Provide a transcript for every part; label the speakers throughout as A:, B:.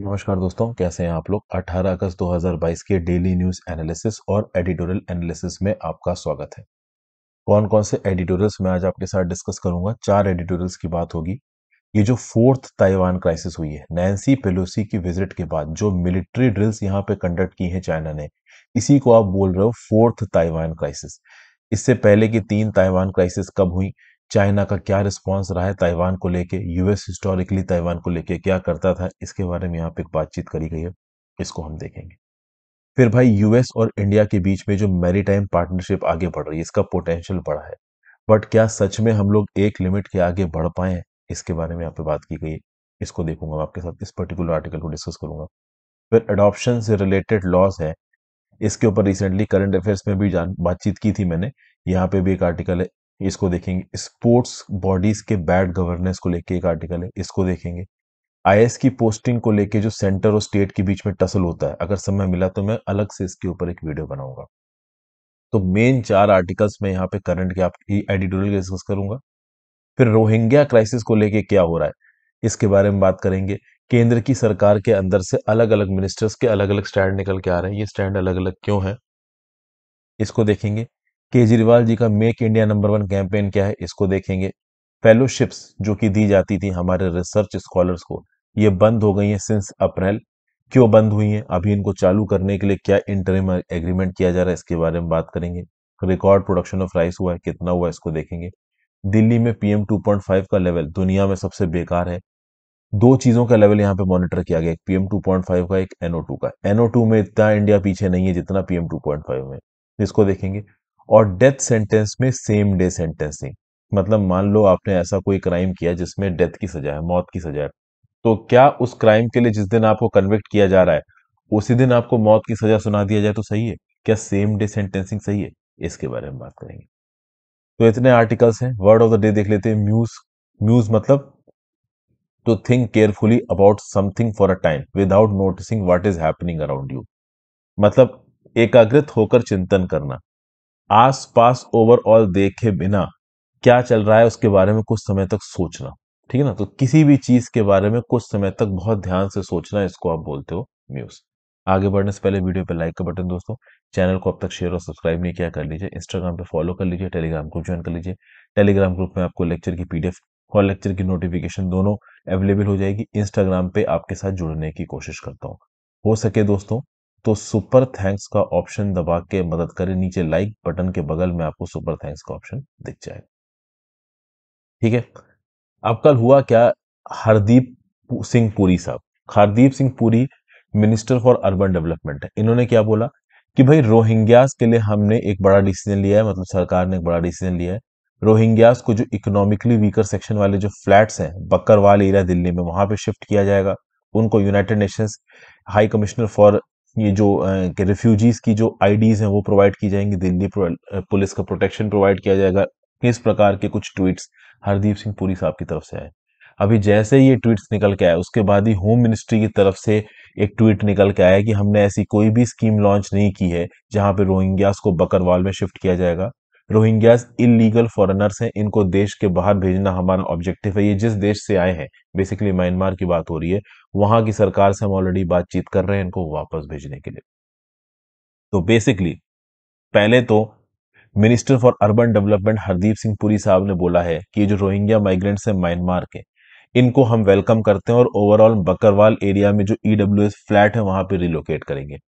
A: नमस्कार दोस्तों कैसे हैं आप लोग 18 अगस्त 2022 के डेली न्यूज एनालिसिस और एडिटोरियल एनालिसिस में आपका स्वागत है कौन कौन से एडिटोरियल्स मैं आज आपके साथ डिस्कस करूंगा चार एडिटोरियल्स की बात होगी ये जो फोर्थ ताइवान क्राइसिस हुई है नैन्सी पेलोसी की विजिट के बाद जो मिलिट्री ड्रिल्स यहाँ पे कंडक्ट की है चाइना ने इसी को आप बोल रहे हो फोर्थ ताइवान क्राइसिस इससे पहले की तीन ताइवान क्राइसिस कब हुई चाइना का क्या रिस्पांस रहा है ताइवान को लेके यूएस हिस्टोरिकली ताइवान को लेके क्या करता था इसके बारे में यहाँ पे बातचीत करी गई है इसको हम देखेंगे फिर भाई यूएस और इंडिया के बीच में जो मैरीटाइम पार्टनरशिप आगे बढ़ रही है इसका पोटेंशियल बढ़ा है बट क्या सच में हम लोग एक लिमिट के आगे बढ़ पाए हैं इसके बारे में यहाँ पे बात की गई है इसको देखूंगा आपके साथ इस पर्टिकुलर आर्टिकल को डिस्कस करूंगा फिर अडॉप्शन से रिलेटेड लॉज है इसके ऊपर रिसेंटली करंट अफेयर्स में भी बातचीत की थी मैंने यहाँ पे भी एक आर्टिकल है इसको देखेंगे स्पोर्ट्स बॉडीज के बैड गवर्नेंस को लेके एक आर्टिकल है इसको देखेंगे आई की पोस्टिंग को लेके जो सेंटर और स्टेट के बीच में टसल होता है अगर समय मिला तो मैं अलग से इसके ऊपर एक वीडियो बनाऊंगा तो मेन चार आर्टिकल्स में यहाँ पे करंट के आपकी एडिटोरियल डिस्कस करूंगा फिर रोहिंग्या क्राइसिस को लेके क्या हो रहा है इसके बारे में बात करेंगे केंद्र की सरकार के अंदर से अलग अलग मिनिस्टर्स के अलग अलग स्टैंड निकल के आ रहे हैं ये स्टैंड अलग अलग क्यों है इसको देखेंगे केजरीवाल जी का make India number one campaign क्या है इसको देखेंगे फेलोशिप्स जो कि दी जाती थी हमारे रिसर्च स्कॉलर्स को ये बंद हो गई हैं सिंस अप्रैल क्यों बंद हुई हैं अभी इनको चालू करने के लिए क्या इंटरम एग्रीमेंट किया जा रहा है इसके बारे में बात करेंगे रिकॉर्ड प्रोडक्शन ऑफ राइस हुआ है कितना हुआ है इसको देखेंगे दिल्ली में पीएम 2.5 का लेवल दुनिया में सबसे बेकार है दो चीजों का लेवल यहाँ पे मॉनिटर किया गया एक पीएम 2.5 का एक एनओ का एनओ में इतना इंडिया पीछे नहीं है जितना पीएम 2.5 में इसको देखेंगे और डेथ सेंटेंस में सेम डे सेंटेंसिंग मतलब मान लो आपने ऐसा कोई क्राइम किया जिसमें डेथ की सजा है मौत की सजा है तो क्या उस क्राइम के लिए जिस दिन आपको कन्विक्ट किया जा रहा है उसी दिन आपको मौत की सजा सुना दिया जाए तो सही है क्या सेम डे सेंटेंसिंग सही है इसके बारे में बात करेंगे तो इतने आर्टिकल्स हैं वर्ड ऑफ द डे देख लेते हैं म्यूज म्यूज मतलब to think carefully about something for a time without noticing what is happening around you मतलब एकाग्रत होकर चिंतन करना आस पास ओवरऑल देखे बिना क्या चल रहा है उसके बारे में कुछ समय तक सोचना ठीक है ना तो किसी भी चीज के बारे में कुछ समय तक बहुत ध्यान से सोचना इसको आप बोलते हो म्यूज आगे बढ़ने से पहले वीडियो पे लाइक का बटन दोस्तों चैनल को अब तक शेयर और सब्सक्राइब नहीं किया कर लीजिए इंस्टाग्राम पे फॉलो कर लीजिए टेलीग्राम ग्रुप ज्वाइन कर लीजिए टेलीग्राम ग्रुप में आपको लेक्चर की पीडीएफ और लेक्चर की नोटिफिकेशन दोनों अवेलेबल हो जाएगी इंस्टाग्राम पे आपके साथ जुड़ने की कोशिश करता हूँ हो सके दोस्तों तो सुपर थैंक्स का ऑप्शन दबा के मदद करें नीचे लाइक बटन के बगल में आपको सुपर थैंक्स का ऑप्शन दिख जाएगा ठीक है अब कल हुआ क्या हरदीप सिंह पुरी साहब Hardeep Singh Puri minister for urban development है इन्होंने क्या बोला कि भाई रोहिंग्यास के लिए हमने एक बड़ा डिसीजन लिया है मतलब सरकार ने एक बड़ा डिसीजन लिया है रोहिंग्यास को जो इकोनॉमिकली वीकर सेक्शन वाले जो फ्लैट्स हैं बकरवाल एरिया दिल्ली में वहां पे शिफ्ट किया जाएगा उनको United Nations high commissioner for ये जो रिफ्यूजीज की जो आईडीज हैं वो प्रोवाइड की जाएंगी दिल्ली पुलिस का प्रोटेक्शन प्रोवाइड किया जाएगा इस प्रकार के कुछ ट्वीट्स हरदीप सिंह पुरी साहब की तरफ से आए अभी जैसे ये ट्वीट्स निकल के आए उसके बाद ही होम मिनिस्ट्री की तरफ से एक ट्वीट निकल के आया कि हमने ऐसी कोई भी स्कीम लॉन्च नहीं की है जहां पे रोहिंग्यास को बकरवाल में शिफ्ट किया जाएगा रोहिंग्यास इलीगल फॉरेनर्स हैं इनको देश के बाहर भेजना हमारा ऑब्जेक्टिव है ये जिस देश से आए हैं बेसिकली म्यांमार की बात हो रही है वहां की सरकार से हम ऑलरेडी बातचीत कर रहे हैं इनको वापस भेजने के लिए तो बेसिकली पहले तो minister for urban development Hardeep Singh Puri साहब ने बोला है कि जो रोहिंग्या माइग्रेंट्स हैं म्यांमार के इनको हम वेलकम करते हैं और ओवरऑल बकरवाल एरिया में जो ईडब्ल्यू e फ्लैट है वहां पर रिलोकेट करेंगे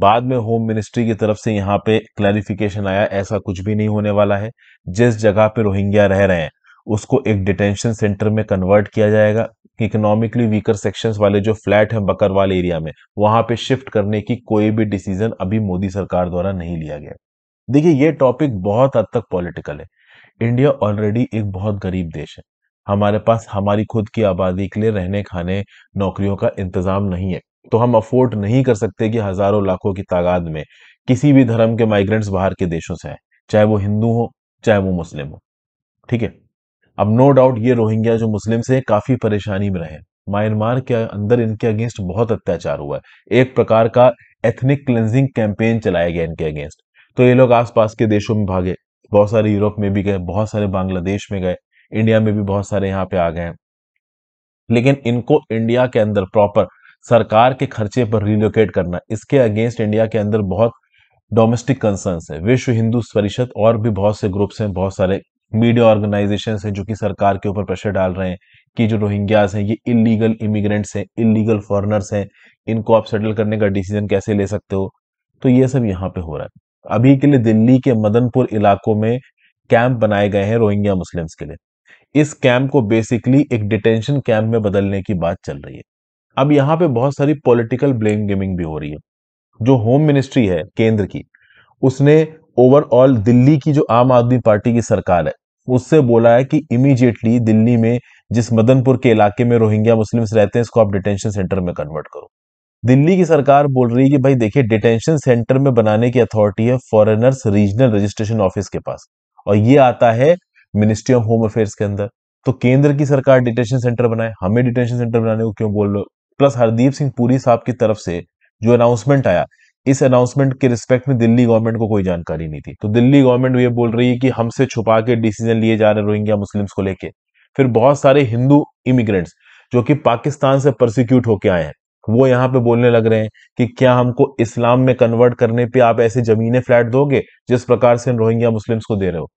A: बाद में होम मिनिस्ट्री की तरफ से यहाँ पे क्लैरिफिकेशन आया ऐसा कुछ भी नहीं होने वाला है जिस जगह पे रोहिंग्या रह रहे हैं उसको एक डिटेंशन सेंटर में कन्वर्ट किया जाएगा इकोनॉमिकली वीकर सेक्शंस वाले जो फ्लैट हैं बकरवाल एरिया में वहां पे शिफ्ट करने की कोई भी डिसीजन अभी मोदी सरकार द्वारा नहीं लिया गया देखिए ये टॉपिक बहुत हद तक पॉलिटिकल है इंडिया ऑलरेडी एक बहुत गरीब देश है हमारे पास हमारी खुद की आबादी के लिए रहने खाने नौकरियों का इंतजाम नहीं है तो हम अफोर्ड नहीं कर सकते कि हजारों लाखों की तादाद में किसी भी धर्म के माइग्रेंट्स बाहर के देशों से आए चाहे वो हिंदू हो चाहे वो मुस्लिम हो ठीक है अब नो डाउट ये रोहिंग्या जो मुस्लिम से काफी परेशानी में रहे म्यांमार के अंदर इनके अगेंस्ट बहुत अत्याचार हुआ है एक प्रकार का एथनिक क्लेंजिंग कैंपेन चलाया गया इनके अगेंस्ट तो ये लोग आसपास के देशों में भागे बहुत सारे यूरोप में भी गए बहुत सारे बांग्लादेश में गए इंडिया में भी बहुत सारे यहाँ पे आ गए लेकिन इनको इंडिया के अंदर प्रॉपर सरकार के खर्चे पर रिलोकेट करना इसके अगेंस्ट इंडिया के अंदर बहुत डोमेस्टिक कंसर्न्स है विश्व हिंदू परिषद और भी बहुत से ग्रुप्स हैं बहुत सारे मीडिया ऑर्गेनाइजेशन हैं जो कि सरकार के ऊपर प्रेशर डाल रहे हैं कि जो रोहिंग्यास हैं ये इलीगल इमिग्रेंट्स हैं इलीगल फॉरनर्स हैं इनको आप सेटल करने का डिसीजन कैसे ले सकते हो तो ये सब यहाँ पे हो रहा है अभी के लिए दिल्ली के मदनपुर इलाकों में कैंप बनाए गए हैं रोहिंग्या मुस्लिम्स के लिए इस कैंप को बेसिकली एक डिटेंशन कैंप में बदलने की बात चल रही है अब यहाँ पे बहुत सारी पॉलिटिकल ब्लेम गेमिंग भी हो रही है जो होम मिनिस्ट्री है केंद्र की उसने ओवरऑल दिल्ली की जो आम आदमी पार्टी की सरकार है उससे बोला है कि इमीजिएटली दिल्ली में जिस मदनपुर के इलाके में रोहिंग्या मुस्लिम्स रहते हैं इसको आप डिटेंशन सेंटर में कन्वर्ट करो दिल्ली की सरकार बोल रही है कि भाई देखिए डिटेंशन सेंटर में बनाने की अथॉरिटी है फॉरेनर्स रीजनल रजिस्ट्रेशन ऑफिस के पास और ये आता है मिनिस्ट्री ऑफ होम अफेयर्स के अंदर तो केंद्र की सरकार डिटेंशन सेंटर बनाए हमें डिटेंशन सेंटर बनाने को क्यों बोल प्लस हरदीप सिंह पुरी साहब की तरफ से जो अनाउंसमेंट आया इस अनाउंसमेंट के रिस्पेक्ट में दिल्ली गवर्नमेंट को कोई जानकारी नहीं थी तो दिल्ली गवर्नमेंट ये बोल रही है कि हमसे छुपा के डिसीजन लिए जा रहे रोहिंग्या मुस्लिम्स को लेके फिर बहुत सारे हिंदू इमिग्रेंट्स जो कि पाकिस्तान से प्रोसिक्यूट होके आए हैं वो यहाँ पे बोलने लग रहे हैं कि क्या हमको इस्लाम में कन्वर्ट करने पे आप ऐसे जमीने फ्लैट दोगे जिस प्रकार से रोहिंग्या मुस्लिम्स को दे रहे हो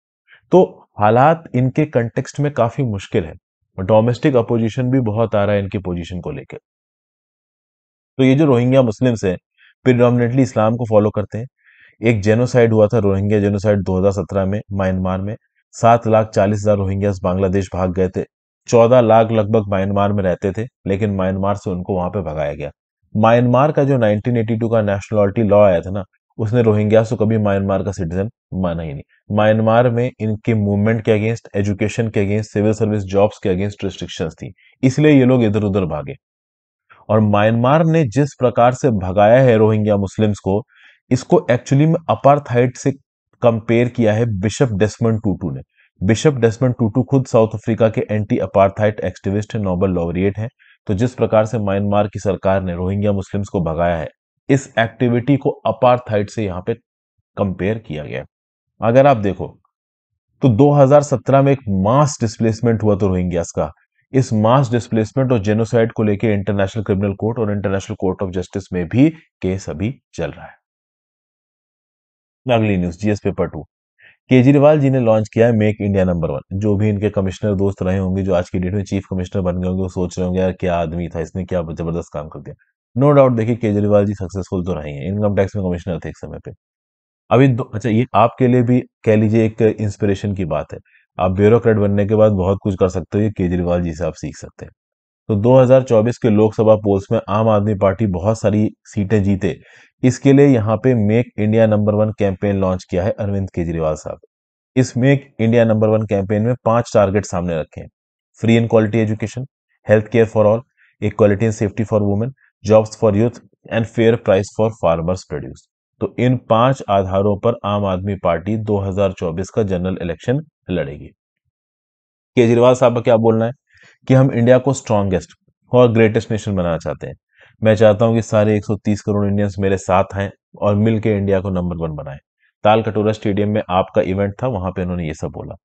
A: तो हालात इनके कंटेक्सट में काफी मुश्किल है डोमेस्टिक अपोजिशन भी बहुत आ रहा है इनकी पोजिशन को लेकर तो ये जो रोहिंग्या मुस्लिम्स हैं प्रिडोमिनेटली इस्लाम को फॉलो करते हैं एक जेनोसाइड हुआ था रोहिंग्या जेनोसाइड 2017 में म्यांमार में सात लाख चालीस हजार रोहिंग्या बांग्लादेश भाग गए थे चौदह लाख लगभग म्यांमार में रहते थे लेकिन म्यांमार से उनको वहां पर भगाया गया म्यांमार का जो नाइनटीन का नेशनलिटी लॉ आया था ना उसने रोहिंग्या को कभी म्यांमार का सिटीजन माना ही नहीं म्यांमार में इनके मूवमेंट के अगेंस्ट एजुकेशन के अगेंस्ट सिविल सर्विस जॉब्स के अगेंस्ट रिस्ट्रिक्शंस थी इसलिए ये लोग इधर उधर भागे और म्यांमार ने जिस प्रकार से भगाया है रोहिंग्या मुस्लिम्स को इसको एक्चुअली में अपार्थाइड से कंपेयर किया है बिशप डेस्मन टूटू ने बिशप डेस्मन टूटू खुद साउथ अफ्रीका के एंटी अपारथाइट एक्टिविस्ट है नोबल लॉबरिएट है तो जिस प्रकार से म्यांमार की सरकार ने रोहिंग्या मुस्लिम्स को भगाया है इस एक्टिविटी को अपार्थाइड से यहाँ पे कंपेयर किया गया अगर आप देखो तो 2017 में एक मास डिस्प्लेसमेंट हुआ तो रोहिंग्यास का इस मास डिस्प्लेसमेंट और जेनोसाइड को लेकर इंटरनेशनल क्रिमिनल कोर्ट और इंटरनेशनल कोर्ट ऑफ जस्टिस में भी केस अभी चल रहा है अगली news GS paper two Kejriwal ji ने लॉन्च किया है मेक इंडिया नंबर वन जो भी इनके कमिश्नर दोस्त रहे होंगे जो आज की डेट में चीफ कमिश्नर बन गए होंगे वो सोच रहे होंगे यार क्या आदमी था इसने क्या जबरदस्त काम कर दिया नो डाउट देखिए केजरीवाल जी सक्सेसफुल तो रहे हैं इनकम टैक्स में कमिश्नर थे एक समय पे अभी दो अच्छा ये आपके लिए भी कह लीजिए एक इंस्पिरेशन की बात है आप ब्यूरोक्रेट बनने के बाद बहुत कुछ कर सकते हो ये केजरीवाल जी से आप सीख सकते हैं तो 2024 के लोकसभा पोल्स में आम आदमी पार्टी बहुत सारी सीटें जीते इसके लिए यहाँ पे make India number one campaign launch किया है अरविंद केजरीवाल साहब इस make India number one campaign में पांच टारगेट सामने रखे हैं free and quality education health care for all equality and safety for women jobs for youth and fair price for farmers produce तो इन पांच आधारों पर आम आदमी पार्टी 2024 का जनरल इलेक्शन लड़ेगी केजरीवाल साहब का क्या बोलना है कि हम इंडिया को स्ट्रॉन्गेस्ट और ग्रेटेस्ट नेशन बनाना चाहते हैं मैं चाहता हूं कि सारे 130 करोड़ इंडियंस मेरे साथ आए और मिलकर इंडिया को नंबर वन बनाएं ताल कटोरा स्टेडियम में आपका इवेंट था वहां पे उन्होंने ये सब बोला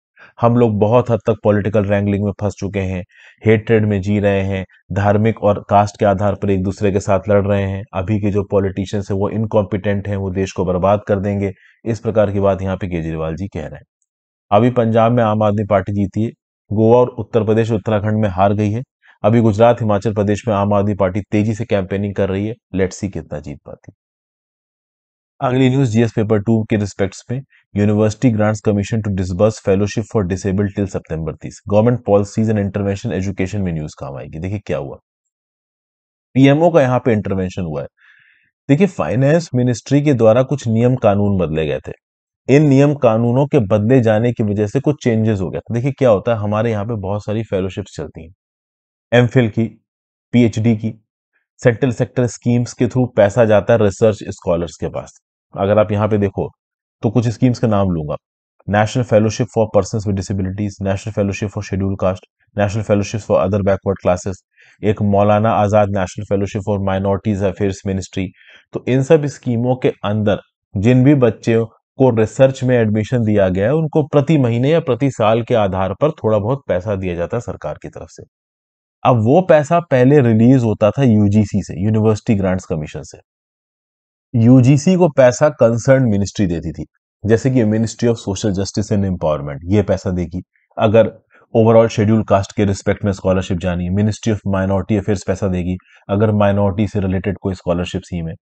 A: हम लोग बहुत हद तक पॉलिटिकल रैंगलिंग में फंस चुके हैं हेटरेड में जी रहे हैं धार्मिक और कास्ट के आधार पर एक दूसरे के साथ लड़ रहे हैं अभी के जो पॉलिटिशियंस हैं वो इनकॉम्पिटेंट हैं वो देश को बर्बाद कर देंगे इस प्रकार की बात यहाँ पे केजरीवाल जी कह रहे हैं अभी पंजाब में आम आदमी पार्टी जीती है गोवा और उत्तर प्रदेश उत्तराखंड में हार गई है अभी गुजरात हिमाचल प्रदेश में आम आदमी पार्टी तेजी से कैंपेनिंग कर रही है लेट्स सी कितना जीत पाती अगली न्यूज जीएस पेपर टू के रिस्पेक्ट में university grants commission to disburse fellowship for disabled till सितंबर तीस government policies and intervention education में न्यूज काम आएगी देखिए क्या हुआ पीएमओ का यहाँ पे इंटरवेंशन हुआ है देखिए फाइनेंस मिनिस्ट्री के द्वारा कुछ नियम कानून बदले गए थे इन नियम कानूनों के बदले जाने की वजह से कुछ चेंजेस हो गया था देखिए क्या होता है हमारे यहाँ पे बहुत सारी फेलोशिप्स चलती हैं एम की पी की सेंट्रल सेक्टर स्कीम्स के थ्रू पैसा जाता है रिसर्च स्कॉलर्स के पास अगर आप यहाँ पे देखो तो कुछ स्कीम्स का नाम लूंगा national fellowship for person with disabilities national fellowship for schedule caste national fellowship for other backward classes एक Maulana Azad national fellowship for minorities affairs ministry तो इन सब स्कीमों के अंदर जिन भी बच्चों को रिसर्च में एडमिशन दिया गया है उनको प्रति महीने या प्रति साल के आधार पर थोड़ा बहुत पैसा दिया जाता है सरकार की तरफ से अब वो पैसा पहले रिलीज होता था यूजीसी से यूनिवर्सिटी ग्रांट्स कमीशन से यूजीसी को पैसा कंसर्न मिनिस्ट्री देती थी जैसे कि ministry of social justice and empowerment ये पैसा देगी अगर ओवरऑल शेड्यूल कास्ट के रिस्पेक्ट में स्कॉलरशिप जानी मिनिस्ट्री ऑफ माइनॉरिटी अफेयर्स पैसा देगी अगर माइनॉरिटी से रिलेटेड कोई स्कॉलरशिप ही में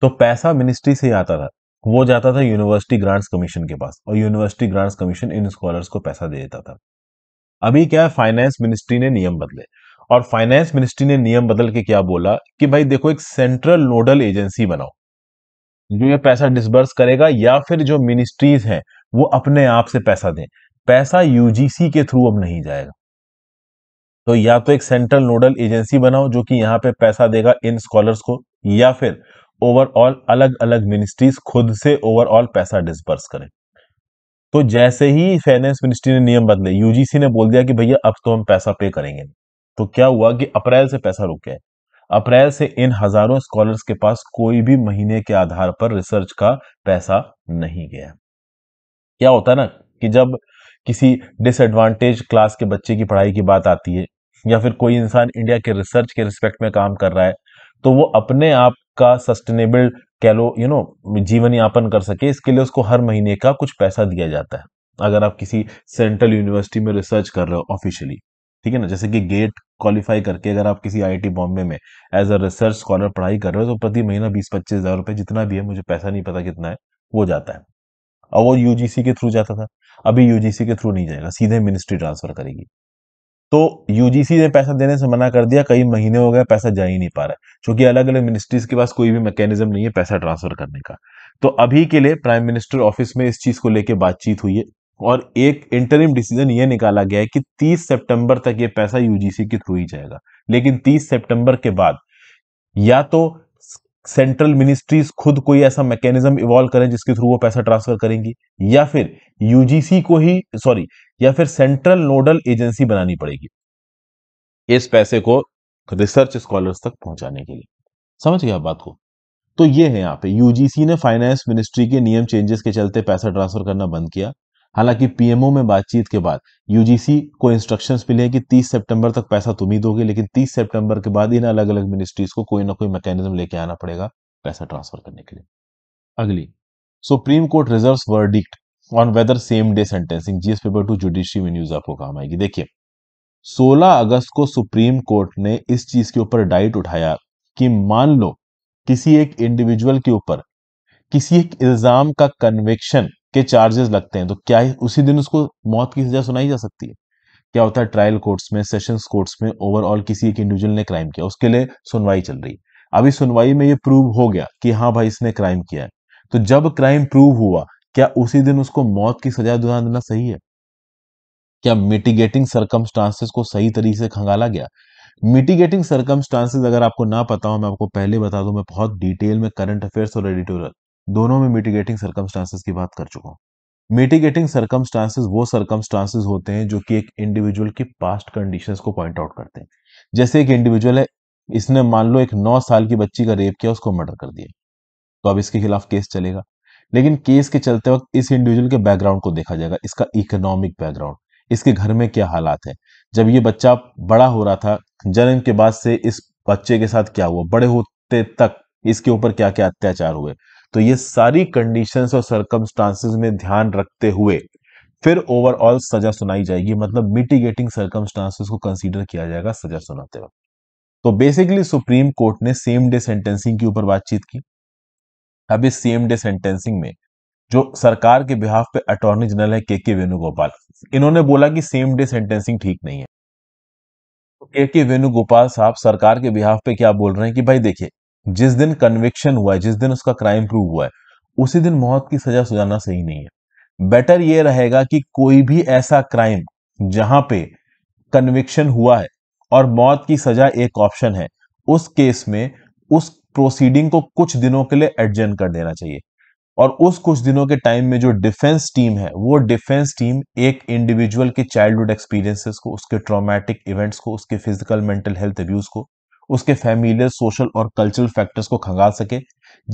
A: तो पैसा मिनिस्ट्री से ही आता था वो जाता था यूनिवर्सिटी ग्रांट्स कमीशन के पास और यूनिवर्सिटी ग्रांट्स कमीशन इन स्कॉलर्स को पैसा दे देता था अभी क्या है फाइनेंस मिनिस्ट्री ने नियम बदले और फाइनेंस मिनिस्ट्री ने नियम बदल के क्या बोला कि भाई देखो एक सेंट्रल नोडल एजेंसी बनाओ जो ये पैसा डिसबर्स करेगा या फिर जो मिनिस्ट्रीज हैं वो अपने आप से पैसा दें पैसा यूजीसी के थ्रू अब नहीं जाएगा तो या तो एक सेंट्रल नोडल एजेंसी बनाओ जो कि यहां पे पैसा देगा इन स्कॉलर्स को या फिर ओवरऑल अलग अलग मिनिस्ट्रीज खुद से ओवरऑल पैसा डिसबर्स करें तो जैसे ही फाइनेंस मिनिस्ट्री ने नियम बदले यूजीसी ने बोल दिया कि भैया अब तो हम पैसा पे करेंगे तो क्या हुआ कि अप्रैल से पैसा रुक गया अप्रैल से इन हजारों स्कॉलर्स के पास कोई भी महीने के आधार पर रिसर्च का पैसा नहीं गया क्या होता है ना कि जब किसी डिसएडवांटेज क्लास के बच्चे की पढ़ाई की बात आती है या फिर कोई इंसान इंडिया के रिसर्च के रिस्पेक्ट में काम कर रहा है तो वो अपने आप का सस्टेनेबल कह लो यू नो जीवन यापन कर सके इसके लिए उसको हर महीने का कुछ पैसा दिया जाता है अगर आप किसी सेंट्रल यूनिवर्सिटी में रिसर्च कर रहे हो ऑफिशियली ठीक है ना जैसे कि गेट क्वालिफाई करके अगर आप किसी आईआईटी बॉम्बे में एज अ रिसर्च स्कॉलर पढ़ाई कर रहे हो तो प्रति महीना बीस पच्चीस हजार रुपये जितना भी है मुझे पैसा नहीं पता कितना है वो जाता है और वो यूजीसी के थ्रू जाता था अभी यूजीसी के थ्रू नहीं जाएगा सीधे मिनिस्ट्री ट्रांसफर करेगी तो यूजीसी ने पैसा देने से मना कर दिया कई महीने हो गए पैसा जा ही नहीं पा रहा है क्योंकि अलग अलग मिनिस्ट्रीज के पास कोई भी मैकेनिज्म नहीं है पैसा ट्रांसफर करने का तो अभी के लिए प्राइम मिनिस्टर ऑफिस में इस चीज को लेकर बातचीत हुई है और एक इंटरिम डिसीजन ये निकाला गया है कि 30 सितंबर तक ये पैसा यूजीसी के थ्रू ही जाएगा लेकिन 30 सितंबर के बाद या तो सेंट्रल मिनिस्ट्रीज खुद कोई ऐसा मैकेनिज्म इवॉल्व करें जिसके थ्रू वो पैसा ट्रांसफर करेंगी या फिर यूजीसी को ही सॉरी या फिर सेंट्रल नोडल एजेंसी बनानी पड़ेगी इस पैसे को रिसर्च स्कॉलर्स तक पहुंचाने के लिए समझ गया बात को तो ये है यहाँ पे यूजीसी ने फाइनेंस मिनिस्ट्री के नियम चेंजेस के चलते पैसा ट्रांसफर करना बंद किया हालांकि पीएमओ में बातचीत के बाद यूजीसी को इंस्ट्रक्शंस मिले हैं कि 30 सितंबर तक पैसा तुम ही दोगे लेकिन 30 सितंबर के बाद इन अलग अलग मिनिस्ट्रीज को कोई ना कोई मैकेनिज्म लेके आना पड़ेगा पैसा ट्रांसफर करने के लिए अगली supreme court reserve verdict on whether same day sentencing GS paper two judiciary में न्यूज आपको काम आएगी देखिए 16 अगस्त को सुप्रीम कोर्ट ने इस चीज के ऊपर डाइट उठाया कि मान लो किसी एक इंडिविजुअल के ऊपर किसी एक इल्जाम का कन्वेक्शन के चार्जेस लगते हैं तो क्या है? उसी दिन उसको मौत की सजा सुनाई जा सकती है क्या होता है ट्रायल कोर्ट्स में सेशंस कोर्ट्स में ओवरऑल किसी एक इंडिविजुअल ने क्राइम किया उसके लिए सुनवाई चल रही है अभी सुनवाई में ये प्रूव हो गया कि हाँ भाई इसने क्राइम किया है तो जब क्राइम प्रूव हुआ क्या उसी दिन उसको मौत की सजा दुना देना सही है क्या मिटिगेटिंग सर्कमस्टांसेस को सही तरीके से खंगाला गया मिटिगेटिंग सर्कमस्टांसेस अगर आपको ना पता हो मैं आपको पहले बता दूं मैं बहुत डिटेल में करंट अफेयर्स और एडिटोरियल दोनों में मिटिगेटिंग सर्कमस्टांसिस की बात कर चुका हूँ मिटिगेटिंग सर्कमस्टांसिस वो सर्कमस्टांसिस होते हैं जो कि एक इंडिविजुअल की पास्ट कंडीशंस को पॉइंट आउट करते हैं जैसे एक इंडिविजुअल है इसने मान लो एक नौ साल की बच्ची का रेप किया उसको मर्डर कर दिया तो अब इसके खिलाफ केस चलेगा लेकिन केस के चलते वक्त इस इंडिविजुअल के बैकग्राउंड को देखा जाएगा इसका इकोनॉमिक बैकग्राउंड इसके घर में क्या हालात है जब ये बच्चा बड़ा हो रहा था जन्म के बाद से इस बच्चे के साथ क्या हुआ बड़े होते तक इसके ऊपर क्या क्या अत्याचार हुए तो ये सारी कंडीशंस और सर्कमस्टांसिस में ध्यान रखते हुए फिर ओवरऑल सजा सुनाई जाएगी मतलब मिटिगेटिंग सर्कमस्टांसिस को कंसीडर किया जाएगा सजा सुनाते वक्त तो बेसिकली सुप्रीम कोर्ट ने सेम डे सेंटेंसिंग के ऊपर बातचीत की अब इस सेम डे सेंटेंसिंग में जो सरकार के बिहाफ पे अटॉर्नी जनरल है के के वेणुगोपाल इन्होंने बोला कि सेम डे सेंटेंसिंग ठीक नहीं है के के वेणुगोपाल साहब सरकार के बिहाफ पे क्या बोल रहे हैं कि भाई देखिए जिस दिन कन्विक्शन हुआ है जिस दिन उसका क्राइम प्रूव हुआ है उसी दिन मौत की सजा सुझाना सही नहीं है बेटर ये रहेगा कि कोई भी ऐसा क्राइम जहां पे कन्विक्शन हुआ है और मौत की सजा एक ऑप्शन है उस केस में उस प्रोसीडिंग को कुछ दिनों के लिए एडजन कर देना चाहिए और उस कुछ दिनों के टाइम में जो डिफेंस टीम है वो डिफेंस टीम एक इंडिविजुअल के चाइल्डहुड एक्सपीरियंसेस को उसके ट्रॉमेटिक इवेंट्स को उसके फिजिकल मेंटल हेल्थ अब्यूज को उसके फैमिलियर सोशल और कल्चरल फैक्टर्स को खंगाल सके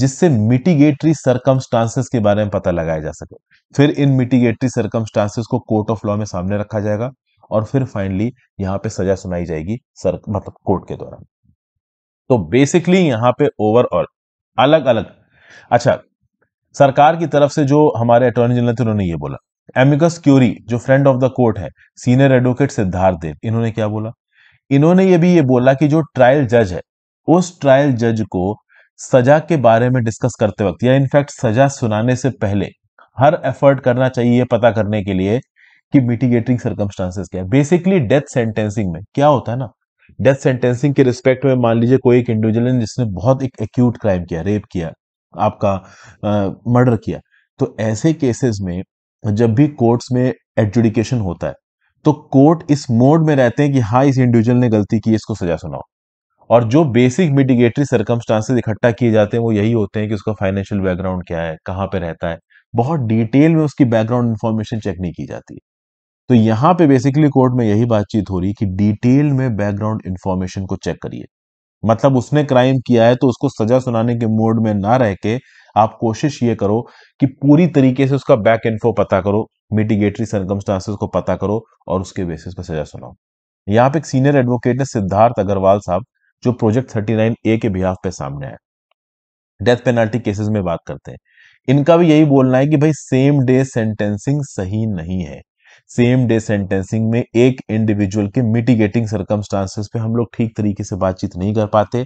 A: जिससे मिटिगेटरी सर्कमस्टांसेस के बारे में पता लगाया जा सके फिर इन मिटिगेटरी सर्कमस्टांसेस को कोर्ट ऑफ लॉ में सामने रखा जाएगा और फिर फाइनली यहाँ पे सजा सुनाई जाएगी सर मतलब कोर्ट के द्वारा तो बेसिकली यहाँ पे ओवरऑल अलग अलग अच्छा सरकार की तरफ से जो हमारे अटॉर्नी जनरल थे उन्होंने ये बोला एमिकस क्यूरी जो फ्रेंड ऑफ द कोर्ट है सीनियर एडवोकेट सिद्धार्थ देव इन्होंने क्या बोला इन्होंने ये भी ये बोला कि जो ट्रायल जज है उस ट्रायल जज को सजा के बारे में डिस्कस करते वक्त या इनफैक्ट सजा सुनाने से पहले हर एफर्ट करना चाहिए पता करने के लिए कि मिटिगेटिंग सर्कमस्टांसेस क्या है बेसिकली डेथ सेंटेंसिंग में क्या होता है ना डेथ सेंटेंसिंग के रिस्पेक्ट में मान लीजिए कोई एक इंडिविजुअल है जिसने बहुत एक एक्यूट क्राइम किया रेप किया आपका मर्डर किया तो ऐसे केसेस में जब भी कोर्ट्स में एडजुडिकेशन होता है तो कोर्ट इस मोड में रहते हैं कि हाँ इस इंडिविजुअल ने गलती की इसको सजा सुनाओ और जो बेसिक मिटिगेटरी सर्कमस्टांसेस इकट्ठा किए जाते हैं वो यही होते हैं कि उसका फाइनेंशियल बैकग्राउंड क्या है कहाँ पे रहता है बहुत डिटेल में उसकी बैकग्राउंड इन्फॉर्मेशन चेक नहीं की जाती है तो यहाँ पे बेसिकली कोर्ट में यही बातचीत हो रही कि डिटेल में बैकग्राउंड इन्फॉर्मेशन को चेक करिए मतलब उसने क्राइम किया है तो उसको सजा सुनाने के मोड में ना रह के आप कोशिश ये करो कि पूरी तरीके से उसका बैक इन्फो पता करो मिटिगेटरी सर्कमस्टांसेस को पता करो और उसके बेसिस पर सजा सुनाओ यहाँ पे एक सीनियर एडवोकेट ने सिद्धार्थ अग्रवाल साहब जो प्रोजेक्ट नाइन ए के बिहाफ पे सामने आए डेथ पेनल्टी केसेस में बात करते हैं इनका भी यही बोलना है कि भाई सेम डे सेंटेंसिंग सही नहीं है सेम डे सेंटेंसिंग में एक इंडिविजुअल के मिटिगेटिंग सर्कमस्टांसेस पे हम लोग ठीक तरीके से बातचीत नहीं कर पाते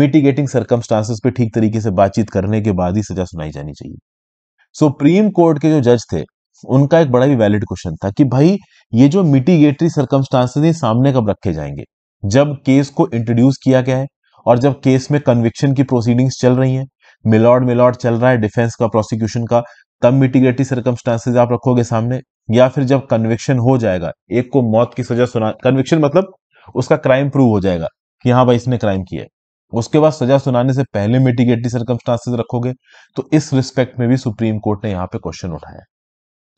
A: मिटिगेटिंग सर्कमस्टांसेस पे ठीक तरीके से बातचीत करने के बाद ही सजा सुनाई जानी चाहिए सुप्रीम कोर्ट के जो जज थे उनका एक बड़ा ही वैलिड क्वेश्चन था कि भाई ये जो मिटिगेटरी सर्कमस्टांसेस ये सामने कब रखे जाएंगे जब केस को इंट्रोड्यूस किया गया है और जब केस में कन्विक्शन की प्रोसीडिंग्स चल रही हैं मिलॉर्ड मिलॉर्ड चल रहा है डिफेंस का प्रोसिक्यूशन का तब मिटिगेटरी सर्कमस्टांसेज आप रखोगे सामने या फिर जब कन्विक्शन हो जाएगा एक को मौत की सजा सुना कन्विक्शन मतलब उसका क्राइम प्रूव हो जाएगा कि हाँ भाई इसने क्राइम किया है उसके बाद सजा सुनाने से पहले मिटिगेटरी सर्कमस्टांसेस रखोगे तो इस रिस्पेक्ट में भी सुप्रीम कोर्ट ने यहाँ पे क्वेश्चन उठाया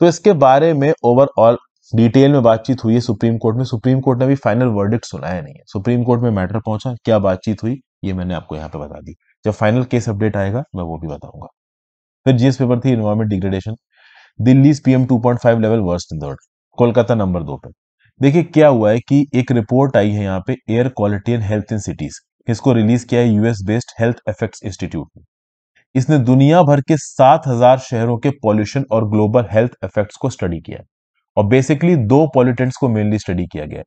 A: तो इसके बारे में ओवरऑल डिटेल में बातचीत हुई है सुप्रीम कोर्ट में सुप्रीम कोर्ट ने भी फाइनल वर्डिक्ट सुनाया नहीं है सुप्रीम कोर्ट में मैटर पहुंचा क्या बातचीत हुई ये मैंने आपको यहाँ पे बता दी जब फाइनल केस अपडेट आएगा मैं वो भी बताऊंगा फिर GS paper three environment degradation Delhi PM 2.5 level worst in third Kolkata number दो पे देखिए क्या हुआ है कि एक रिपोर्ट आई है यहाँ पे air quality and health in cities इसको रिलीज किया है US based health effects institute ने इसने दुनिया भर के 7000 शहरों के पॉल्यूशन और ग्लोबल हेल्थ इफेक्ट्स को स्टडी किया है और बेसिकली दो पॉल्यूटेंट्स को मेनली स्टडी किया गया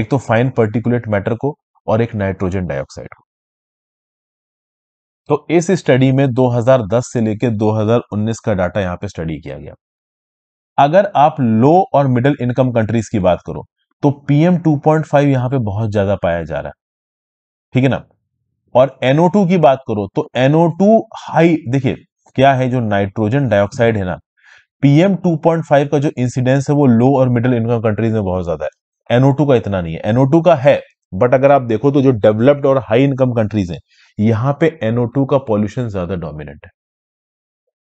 A: एक तो फाइन पर्टिकुलेट मैटर को और एक नाइट्रोजन डाइऑक्साइड को तो इस स्टडी में 2010 से लेकर 2019 का डाटा यहां पे स्टडी किया गया अगर आप लो और मिडिल इनकम कंट्रीज की बात करो तो पीएम 2.5 यहां पे बहुत ज्यादा पाया जा रहा है ठीक है ना और NO2 की बात करो तो NO2 हाई देखिए क्या है जो नाइट्रोजन डाइऑक्साइड है ना पीएम 2.5 का जो इंसिडेंस है वो लो और मिडिल इनकम कंट्रीज में बहुत ज्यादा है NO2 का इतना नहीं है NO2 का है बट अगर आप देखो तो जो डेवलप्ड और हाई इनकम कंट्रीज हैं यहां पे NO2 का पॉल्यूशन ज्यादा डोमिनेंट है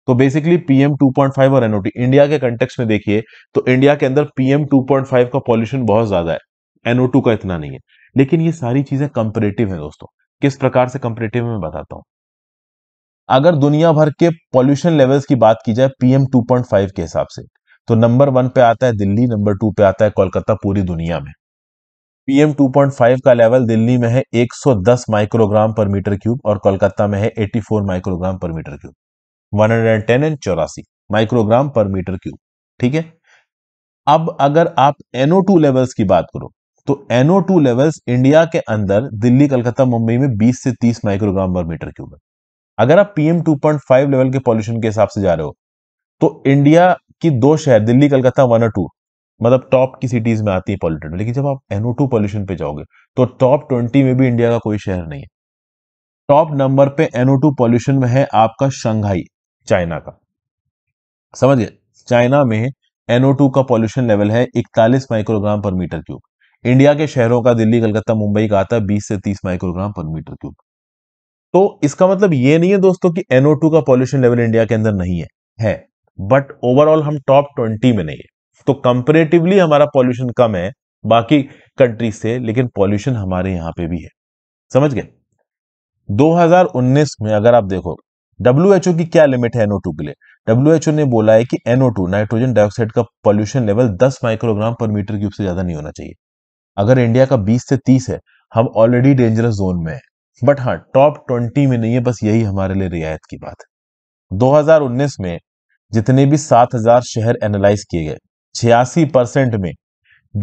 A: तो बेसिकली पीएम 2.5 और NO2 इंडिया के कंटेक्स में देखिए तो इंडिया के अंदर पीएम 2.5 का पॉल्यूशन बहुत ज्यादा है NO2 का इतना नहीं है लेकिन ये सारी चीजें कंपेरेटिव है दोस्तों किस प्रकार से कंपेरेटिव में बताता हूं अगर दुनिया भर के पॉल्यूशन लेवल्स की बात की जाए पीएम 2.5 के हिसाब से तो नंबर वन पे आता है दिल्ली नंबर टू पे आता है कोलकाता पूरी दुनिया में पीएम 2.5 का लेवल दिल्ली में है 110 माइक्रोग्राम पर मीटर क्यूब और कोलकाता में है 84 microgram per metre cube 110 and चौरासी माइक्रोग्राम पर मीटर क्यूब ठीक है अब अगर आप एनओ लेवल्स की बात करो तो NO2 लेवल्स इंडिया के अंदर दिल्ली कलकत्ता मुंबई में 20 से 30 माइक्रोग्राम पर मीटर क्यूब है अगर आप पीएम 2.5 लेवल के पॉल्यूशन के हिसाब से जा रहे हो तो इंडिया की दो शहर दिल्ली कलकत्ता वन और टू मतलब टॉप की सिटीज में आती है पॉल्यूटेड लेकिन जब आप एनओ टू पॉल्यूशन पे जाओगे तो टॉप ट्वेंटी में भी इंडिया का कोई शहर नहीं है टॉप नंबर पे एनओ टू पॉल्यूशन में है आपका शंघाई चाइना का समझिए चाइना में एनओ टू का पॉल्यूशन लेवल है इकतालीस microgram per metre cube India के शहरों का दिल्ली कलकत्ता मुंबई का आता है बीस से तीस माइक्रोग्राम पर मीटर क्यूब तो इसका मतलब ये नहीं है दोस्तों कि एनओ का पॉल्यूशन लेवल इंडिया के अंदर नहीं है है बट ओवरऑल हम टॉप ट्वेंटी में नहीं है तो कंपेरेटिवली हमारा पॉल्यूशन कम है बाकी कंट्री से लेकिन पॉल्यूशन हमारे यहाँ पे भी है समझ गए 2019 में अगर आप देखो डब्ल्यू की क्या लिमिट है टू के लिए डब्ल्यू ने बोला है कि टू नाइट्रोजन डाइऑक्साइड का pollution level 10 microgram per metre cube से ज्यादा नहीं होना चाहिए अगर इंडिया का 20 से 30 है हम ऑलरेडी डेंजरस जोन में है बट हाँ टॉप 20 में नहीं है बस यही हमारे लिए रियायत की बात है 2019 में जितने भी 7000 शहर एनालाइज किए गए छियासी परसेंट में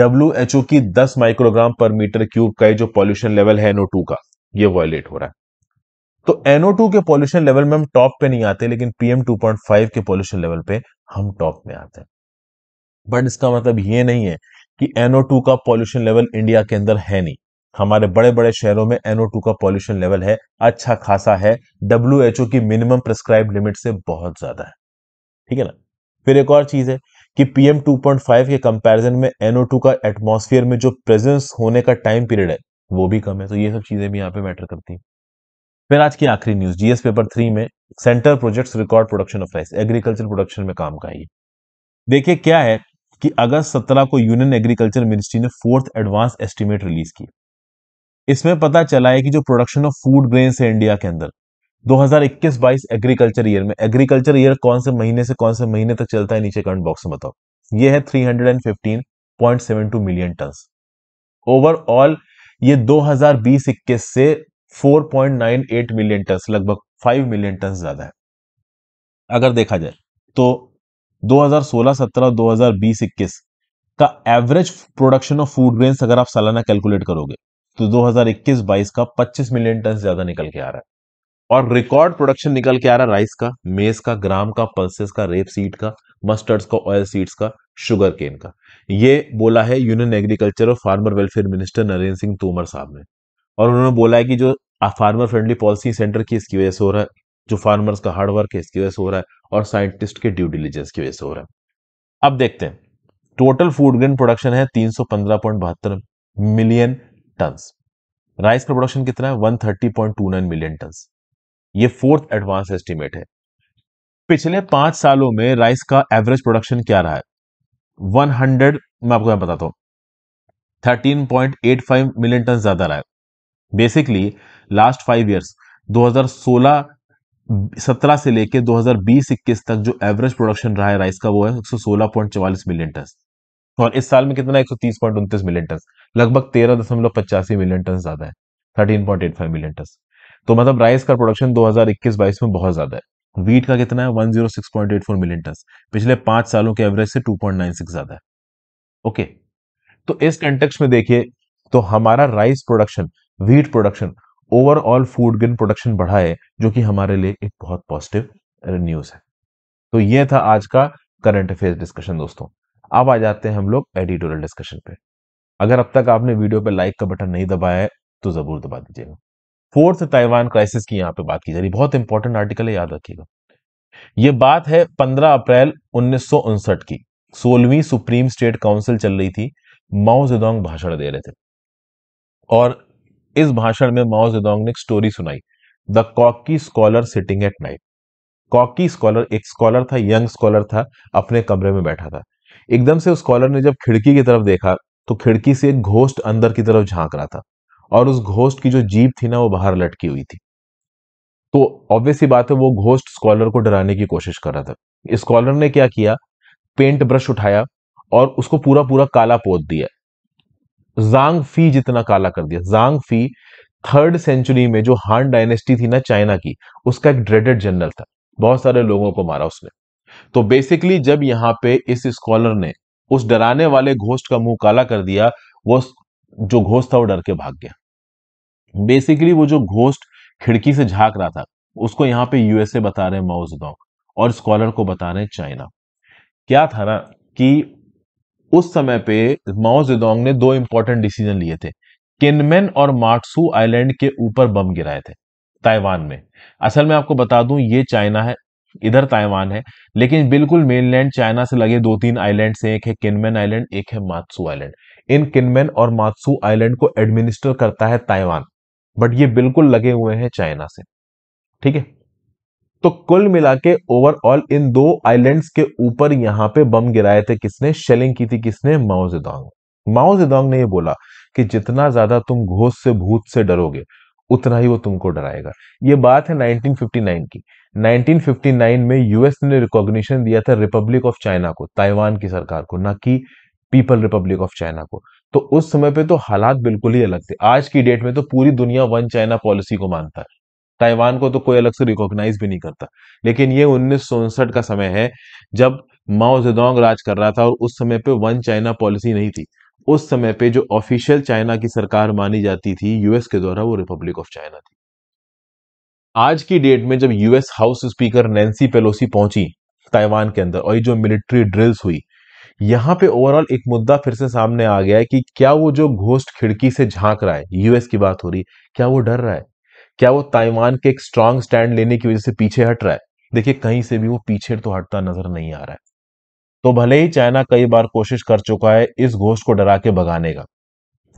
A: डब्ल्यू एच ओ की 10 माइक्रोग्राम पर मीटर क्यूब का जो पॉल्यूशन लेवल है टू का ये वॉयलेट हो रहा है तो एनओ टू के पॉल्यूशन लेवल में हम टॉप पे नहीं आते लेकिन पीएम टू पॉइंट फाइव के पॉल्यूशन लेवल पे हम टॉप में आते हैं बट इसका मतलब ये नहीं है कि टू का पॉल्यूशन लेवल इंडिया के अंदर है नहीं हमारे बड़े बड़े शहरों में टू का पॉल्यूशन लेवल है अच्छा खासा है डब्ल्यू की मिनिमम प्रिस्क्राइब लिमिट से बहुत ज्यादा है ठीक है ना फिर एक और चीज है कि पीएम 2.5 के कंपैरिजन में टू का एटमोस्फियर में जो प्रेजेंस होने का टाइम पीरियड है वो भी कम है तो ये सब चीजें भी यहाँ पे मैटर करती है फिर आज की आखिरी न्यूज जीएस पेपर थ्री में centre projects record production of rice agriculture production में काम का ही देखिए क्या है कि अगस्त सत्रह को यूनियन एग्रीकल्चर मिनिस्ट्री ने फोर्थ एडवांस एस्टिमेट रिलीज की इसमें पता चला है कि जो प्रोडक्शन ऑफ फूड ग्रेन है इंडिया के अंदर 2021-22 एग्रीकल्चर ईयर में एग्रीकल्चर ईयर कौन से महीने से कौन से महीने तक चलता है नीचे कमेंट बॉक्स में बताओ ये है 315.72 मिलियन टन ओवरऑल ये 2020-21 से 4.98 मिलियन टन लगभग 5 मिलियन टन ज्यादा है अगर देखा जाए तो 2016-17 2020-21 का average production of food grains अगर आप सालाना कैलकुलेट करोगे तो 2021-22 का 25 मिलियन टन ज्यादा निकल के आ रहा है और रिकॉर्ड प्रोडक्शन निकल के आ रहा है राइस का मेज का ग्राम का पल्सेस का रेप सीड का मस्टर्ड्स का ऑयल सीड्स का शुगर केन का ये बोला है यूनियन एग्रीकल्चर और farmer welfare minister Narendra Singh Tomar साहब ने और उन्होंने बोला है कि जो फार्मर फ्रेंडली पॉलिसी सेंटर की इसकी वजह से हो रहा है जो फार्मर्स का हार्ड वर्क है इसकी वजह से हो रहा है और साइंटिस्ट के ड्यू डिलीजेंस की वजह से हो रहा है अब देखते हैं टोटल फूड ग्रेन प्रोडक्शन है तीन मिलियन टन्स राइस का प्रोडक्शन कितना है 130.29 मिलियन टन्स ये फोर्थ एडवांस एस्टिमेट है पिछले पांच सालों में राइस का एवरेज प्रोडक्शन क्या रहा है 100 मैं आपको मैं बताता हूं 13.85 मिलियन टन ज्यादा रहा है बेसिकली लास्ट फाइव इयर्स 2016 सत्रह से लेके 2020-21 तक जो एवरेज प्रोडक्शन रहा है राइस का वो है 116.44 मिलियन टन और इस साल में कितना है 130.29 मिलियन टन लगभग तेरह दशमलव पचासी मिलियन टन ज्यादा है 13.85 मिलियन टन तो मतलब राइस का प्रोडक्शन 2021-22 में बहुत ज्यादा है वीट का कितना है 106.84 मिलियन टन पिछले पांच सालों के एवरेज से 2.96 ज्यादा है ओके तो इस कंटेक्स में देखिए तो हमारा rice production wheat production overall food grain production बढ़ाए जो कि हमारे लिए एक बहुत पॉजिटिव न्यूज है तो यह था आज का करंट अफेयर डिस्कशन दोस्तों अब आ जाते हैं हम लोग एडिटोरियल डिस्कशन पे अगर अब तक आपने वीडियो पे लाइक का बटन नहीं दबाया है तो जरूर दबा दीजिएगा फोर्थ ताइवान क्राइसिस की यहाँ पे बात की जा रही बहुत इंपॉर्टेंट आर्टिकल है याद रखिएगा ये बात है 15 अप्रैल उन्नीस की सोलहवीं सुप्रीम स्टेट काउंसिल चल रही थी माओ जेदोंग भाषण दे रहे थे और इस भाषण में माओ जेदोंग ने एक स्टोरी सुनाई the cocky scholar sitting at night cocky scholar एक स्कॉलर था यंग स्कॉलर था अपने कमरे में बैठा था एकदम से उस स्कॉलर ने जब खिड़की की तरफ देखा तो खिड़की से एक घोष्ट अंदर की तरफ झांक रहा था और उस घोष्ट की जो जीप थी ना वो बाहर लटकी हुई थी तो ऑब्वियस ही बात है वो घोष्ट स्कॉलर को डराने की कोशिश कर रहा था स्कॉलर ने क्या किया पेंट ब्रश उठाया और उसको पूरा पूरा काला पोत दिया जांग फी जितना काला कर दिया जांग फी थर्ड सेंचुरी में जो हान डायनेस्टी थी ना चाइना की उसका एक ड्रेडेड जनरल था बहुत सारे लोगों को मारा उसने तो बेसिकली जब यहाँ पे इस स्कॉलर ने उस डराने वाले घोष्ट का मुंह काला कर दिया वो जो घोष्ट था वो डर के भाग गया बेसिकली वो जो घोष्ट खिड़की से झांक रहा था उसको यहाँ पे यूएसए बता रहे हैं माउजोंग और स्कॉलर को बता रहे हैं चाइना क्या था ना कि उस समय पे माओ जेडोंग ने दो इंपॉर्टेंट डिसीजन लिए थे किनमेन और मार्क्सू आइलैंड के ऊपर बम गिराए थे ताइवान में असल में आपको बता दूं ये चाइना है इधर ताइवान है लेकिन बिल्कुल मेनलैंड चाइना से लगे दो तीन आइलैंड से एक है किनमेन आइलैंड एक है मात्सू आइलैंड इन किनमेन और मात्सू आइलैंड को एडमिनिस्टर करता है ताइवान बट ये बिल्कुल लगे हुए हैं चाइना से ठीक है तो कुल मिला के ओवरऑल इन दो आइलैंड्स के ऊपर यहां पे बम गिराए थे किसने शेलिंग की थी किसने माओजेदोंग माओजेदोंग ने ये बोला कि जितना ज्यादा तुम घोष से भूत से डरोगे उतना ही वो तुमको डराएगा ये बात है 1959 की 1959 में यूएस ने रिकॉग्निशन दिया था रिपब्लिक ऑफ चाइना को ताइवान की सरकार को ना कि पीपल रिपब्लिक ऑफ चाइना को तो उस समय पे तो हालात बिल्कुल ही अलग थे आज की डेट में तो पूरी दुनिया वन चाइना पॉलिसी को मानता है ताइवान को तो कोई अलग से रिकॉग्नाइज भी नहीं करता लेकिन ये उन्नीस का समय है जब माओ जेदोंग राज कर रहा था और उस समय पे वन चाइना पॉलिसी नहीं थी उस समय पे जो ऑफिशियल चाइना की सरकार मानी जाती थी यूएस के द्वारा वो रिपब्लिक ऑफ चाइना थी आज की डेट में जब US house speaker Nancy Pelosi पहुंची ताइवान के अंदर और ये जो मिलिट्री ड्रिल्स हुई यहाँ पे ओवरऑल एक मुद्दा फिर से सामने आ गया है कि क्या वो जो घोष्ट खिड़की से झांक रहा है यूएस की बात हो रही है क्या वो डर रहा है क्या वो ताइवान के एक स्ट्रांग स्टैंड लेने की वजह से पीछे हट रहा है देखिए कहीं से भी वो पीछे तो हटता नजर नहीं आ रहा है तो भले ही चाइना कई बार कोशिश कर चुका है इस घोष को डरा के भगाने का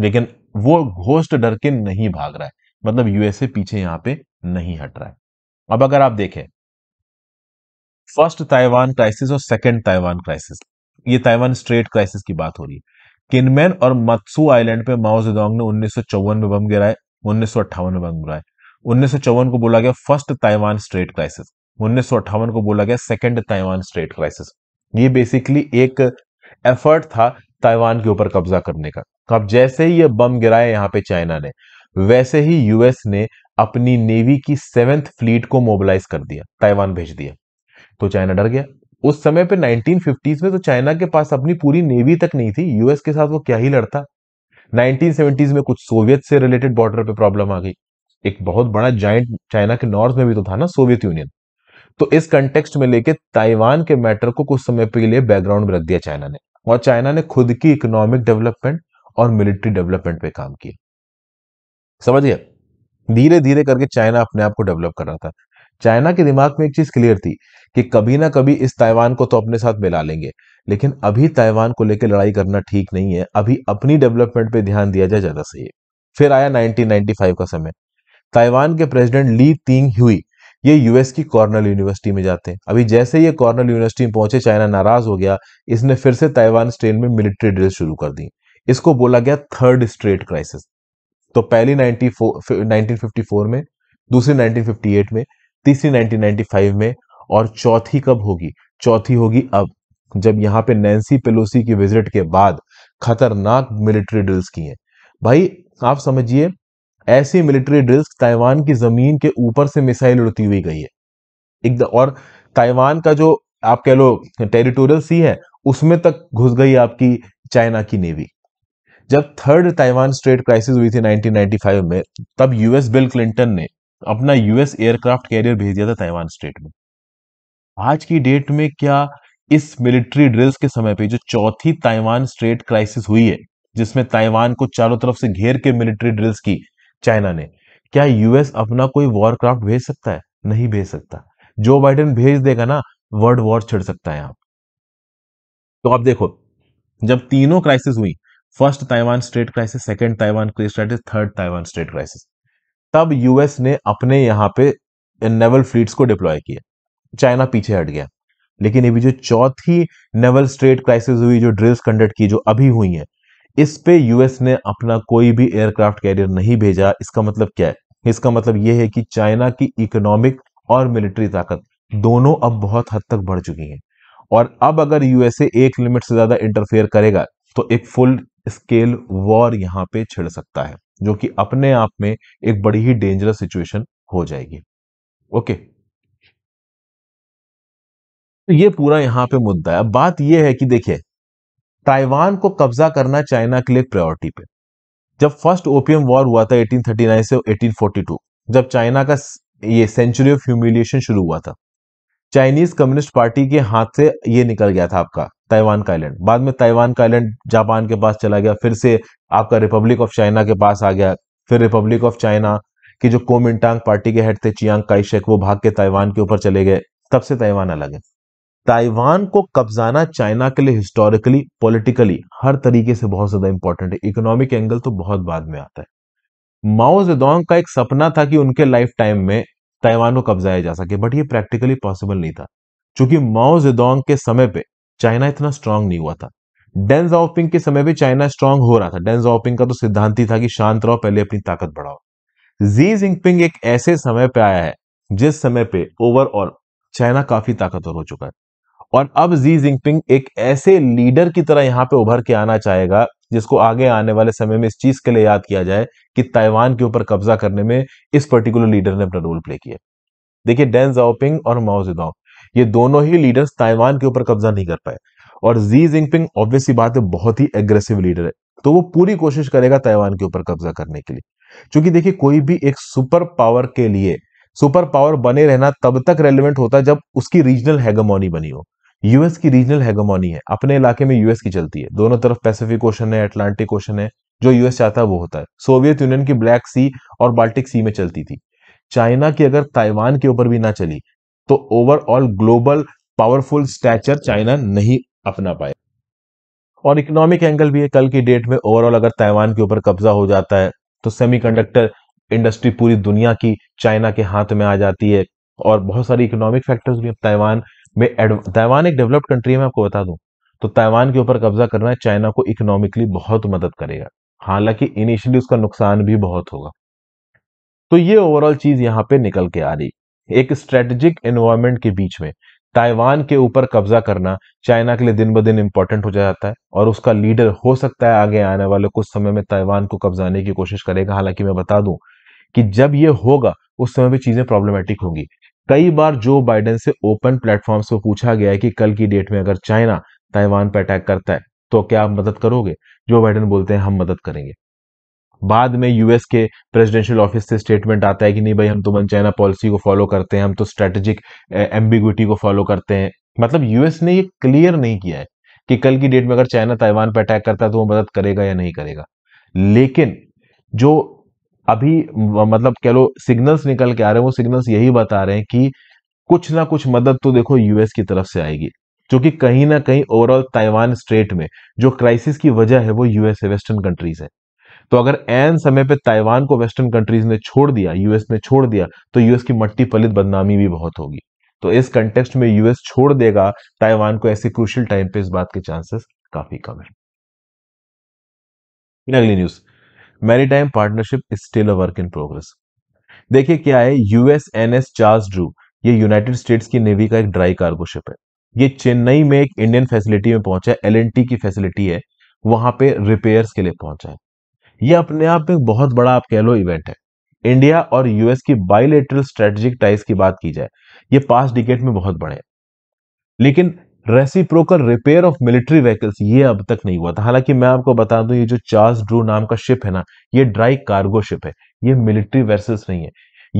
A: लेकिन वो घोष्ट डर के नहीं भाग रहा है मतलब यूएसए पीछे यहां पे नहीं हट रहा है अब अगर आप देखें फर्स्ट ताइवान क्राइसिस और सेकंड ताइवान क्राइसिस ये ताइवान स्ट्रेट क्राइसिस की बात हो रही है किनमेन और मत्सू आइलैंड पे माओजेदोंग ने उन्नीस में बम गिराए उन्नीस में बम गिराए उन्नीस को बोला गया फर्स्ट ताइवान स्ट्रेट क्राइसिस उन्नीस को बोला गया सेकेंड ताइवान स्ट्रेट क्राइसिस ये बेसिकली एक एफर्ट था ताइवान के ऊपर कब्जा करने का अब जैसे ही ये बम गिराए यहाँ पे चाइना ने वैसे ही यूएस ने अपनी नेवी की सेवेंथ फ्लीट को मोबिलाइज कर दिया ताइवान भेज दिया तो चाइना डर गया उस समय पे 1950s में तो चाइना के पास अपनी पूरी नेवी तक नहीं थी यूएस के साथ वो क्या ही लड़ता 1970s में कुछ सोवियत से रिलेटेड बॉर्डर पे प्रॉब्लम आ गई एक बहुत बड़ा जाइंट चाइना के नॉर्थ में भी तो था ना सोवियत यूनियन तो इस कंटेक्स्ट में लेके ताइवान के मैटर को कुछ समय के लिए बैकग्राउंड में रख दिया चाइना ने और चाइना ने खुद की इकोनॉमिक डेवलपमेंट और मिलिट्री डेवलपमेंट पे काम किया समझिए धीरे धीरे करके चाइना अपने आप को डेवलप कर रहा था चाइना के दिमाग में एक चीज क्लियर थी कि कभी ना कभी इस ताइवान को तो अपने साथ मिला लेंगे लेकिन अभी ताइवान को लेकर लड़ाई करना ठीक नहीं है अभी अपनी डेवलपमेंट पे ध्यान दिया जाए ज्यादा सही है फिर आया 1995 का समय ताइवान के प्रेसिडेंट ली तिंग हुई ये यूएस की कॉर्नल यूनिवर्सिटी में जाते हैं अभी जैसे ये कॉर्नल यूनिवर्सिटी में पहुंचे चाइना नाराज हो गया इसने फिर से ताइवान स्ट्रेन में मिलिट्री ड्रिल शुरू कर दी इसको बोला गया थर्ड स्ट्रेट क्राइसिस तो पहली 1954 में दूसरी 1958 में तीसरी 1995 में और चौथी कब होगी चौथी होगी अब जब यहाँ पे नैन्सी पेलोसी की विजिट के बाद खतरनाक मिलिट्री ड्रिल्स की हैं भाई आप समझिए ऐसी मिलिट्री ड्रिल्स ताइवान की ज़मीन के ऊपर से मिसाइल उड़ती हुई गई है एकदम और ताइवान का जो आप कह लो टेरिटोरियल सी है उसमें तक घुस गई आपकी चाइना की नेवी जब थर्ड ताइवान स्ट्रेट क्राइसिस हुई थी 1995 में तब यूएस बिल क्लिंटन ने अपना यूएस एयरक्राफ्ट कैरियर भेज दिया था ताइवान स्ट्रेट में आज की डेट में क्या इस मिलिट्री ड्रिल्स के समय पे जो चौथी ताइवान स्ट्रेट क्राइसिस हुई है जिसमें ताइवान को चारों तरफ से घेर के मिलिट्री ड्रिल्स की चाइना ने क्या यूएस अपना कोई वॉरक्राफ्ट भेज सकता है नहीं भेज सकता जो बाइडेन भेज देगा ना वर्ल्ड वॉर छिड़ सकता है आप तो आप देखो जब तीनों क्राइसिस हुई first Taiwan state crisis second Taiwan crisis third Taiwan state crisis तब यूएस ने अपने यहां पे नेवल फ्लीट्स को डिप्लॉय किया चाइना पीछे हट गया लेकिन अभी जो चौथी नेवल स्टेट क्राइसिस हुई जो ड्रिल्स कंडक्ट की जो अभी हुई है इस पे यूएस ने अपना कोई भी एयरक्राफ्ट कैरियर नहीं भेजा इसका मतलब क्या है इसका मतलब यह है कि चाइना की इकोनॉमिक और मिलिट्री ताकत दोनों अब बहुत हद तक बढ़ चुकी है और अब अगर यूएसए एक लिमिट से ज्यादा इंटरफेयर करेगा तो एक फुल स्केल वॉर यहां पे छिड़ सकता है जो कि अपने आप में एक बड़ी ही डेंजरस सिचुएशन हो जाएगी ओके तो ये पूरा यहां पे मुद्दा है बात यह है कि देखिए ताइवान को कब्जा करना चाइना के लिए प्रायोरिटी पे जब फर्स्ट ओपियम वॉर हुआ था 1839 से 1842 जब चाइना का ये सेंचुरी ऑफ ह्यूमिलिएशन शुरू हुआ था चाइनीज कम्युनिस्ट पार्टी के हाथ से ये निकल गया था आपका ताइवान का आइलैंड बाद में ताइवान का आइलैंड जापान के पास चला गया फिर से आपका रिपब्लिक ऑफ चाइना के पास आ गया फिर रिपब्लिक ऑफ चाइना की जो कोमिनटांग पार्टी के हेड थे चियांग काइशेक वो भाग के ताइवान के ऊपर चले गए तब से ताइवान अलग है ताइवान को कब्जाना चाइना के लिए हिस्टोरिकली पॉलिटिकली हर तरीके से बहुत ज्यादा इंपॉर्टेंट है इकोनॉमिक एंगल तो बहुत बाद में आता है माओ जेदोंग का एक सपना था कि उनके लाइफ टाइम में ताइवान को कब्जाया जा सके बट ये प्रैक्टिकली पॉसिबल नहीं था क्योंकि माओ जेदोंग के समय पे चाइना इतना स्ट्रांग नहीं हुआ था डेन जाओपिंग के समय पर चाइना स्ट्रांग हो रहा था डेन जाओपिंग का तो सिद्धांत ही था कि शांत रहो पहले अपनी ताकत बढ़ाओ जी जिंगपिंग एक ऐसे समय पे आया है जिस समय पे ओवरऑल चाइना काफी ताकतवर हो चुका है और अब जी जिंगपिंग एक ऐसे लीडर की तरह यहाँ पे उभर के आना चाहेगा जिसको आगे आने वाले समय में इस चीज के लिए याद किया जाए कि ताइवान के ऊपर कब्जा करने में इस पर्टिकुलर लीडर ने अपना रोल प्ले किया देखिए डेन जाओपिंग और माओ ये दोनों ही लीडर्स ताइवान के ऊपर कब्जा नहीं कर पाए और जी जिंगपिंग ऑब्वियसली बात है बहुत ही एग्रेसिव लीडर है तो वो पूरी कोशिश करेगा ताइवान के ऊपर कब्जा करने के लिए क्योंकि देखिए कोई भी एक सुपर पावर के लिए सुपर पावर बने रहना तब तक रेलिवेंट होता है जब उसकी रीजनल हैगमोनी बनी हो यूएस की रीजनल हैगमोनी है अपने इलाके में यूएस की चलती है दोनों तरफ पैसिफिक ओशन है अटलांटिक ओशन है जो यूएस चाहता है वो होता है सोवियत यूनियन की ब्लैक सी और बाल्टिक सी में चलती थी चाइना की अगर ताइवान के ऊपर भी ना चली तो overall global powerful stature China नहीं अपना पाए और इकोनॉमिक एंगल भी है कल की डेट में ओवरऑल अगर ताइवान के ऊपर कब्जा हो जाता है तो सेमीकंडक्टर इंडस्ट्री पूरी दुनिया की चाइना के हाथ में आ जाती है और बहुत सारी इकोनॉमिक फैक्टर्स भी अब ताइवान ताइवान एक डेवलप्ड कंट्री है मैं आपको बता दूं तो ताइवान के ऊपर कब्जा करना चाइना को इकोनॉमिकली बहुत मदद करेगा हालांकि इनिशियली उसका नुकसान भी बहुत होगा तो ये ओवरऑल चीज यहाँ पे निकल के आ रही एक स्ट्रेटेजिक एनवायरमेंट के बीच में ताइवान के ऊपर कब्जा करना चाइना के लिए दिन ब दिन इंपॉर्टेंट हो जाता है और उसका लीडर हो सकता है आगे आने वाले कुछ समय में ताइवान को कब्जाने की कोशिश करेगा हालांकि मैं बता दूं कि जब ये होगा उस समय भी चीजें प्रॉब्लमेटिक होंगी कई बार जो बाइडेन से ओपन प्लेटफॉर्म्स को पूछा गया है कि कल की डेट में अगर चाइना ताइवान पर अटैक करता है तो क्या आप मदद करोगे जो बाइडेन बोलते हैं हम मदद करेंगे बाद में यूएस के प्रेसिडेंशियल ऑफिस से स्टेटमेंट आता है कि नहीं भाई हम तो मन चाइना पॉलिसी को फॉलो करते हैं हम तो स्ट्रेटेजिक एम्बिग्विटी eh, को फॉलो करते हैं मतलब यूएस ने ये क्लियर नहीं किया है कि कल की डेट में अगर चाइना ताइवान पर अटैक करता है तो वो मदद करेगा या नहीं करेगा लेकिन जो अभी मतलब कह लो सिग्नल्स निकल के आ रहे हैं वो सिग्नल्स यही बता रहे हैं कि कुछ ना कुछ मदद तो देखो यूएस की तरफ से आएगी जो कि कहीं ना कहीं ओवरऑल ताइवान स्ट्रेट में जो क्राइसिस की वजह है वो यूएस है वेस्टर्न कंट्रीज है तो अगर एन समय पे ताइवान को वेस्टर्न कंट्रीज ने छोड़ दिया यूएस ने छोड़ दिया तो यूएस की मट्टी पलित बदनामी भी बहुत होगी तो इस कंटेक्स्ट में यूएस छोड़ देगा ताइवान को ऐसे क्रुशियल टाइम पे इस बात के चांसेस काफी कम है अगली news maritime partnership is still a work in progress देखिए क्या है US N S Charles Drew ये यूनाइटेड स्टेट्स की नेवी का एक ड्राई कार्गो शिप है ये चेन्नई में एक इंडियन फैसिलिटी में पहुंचा है एल की फैसिलिटी है वहां पे रिपेयर्स के लिए पहुंचा है ये अपने आप में बहुत बड़ा आप कह लो इवेंट है इंडिया और यूएस की बायोलेटरल स्ट्रेटेजिक टाइज की बात की जाए ये पास्ट डिकेट में बहुत बड़े हैं लेकिन reciprocal repair of military vehicles ये अब तक नहीं हुआ था हालांकि मैं आपको बता दूं ये जो चार्ल्स ड्रू नाम का शिप है ना ये ड्राई कार्गो शिप है ये मिलिट्री वेसल्स नहीं है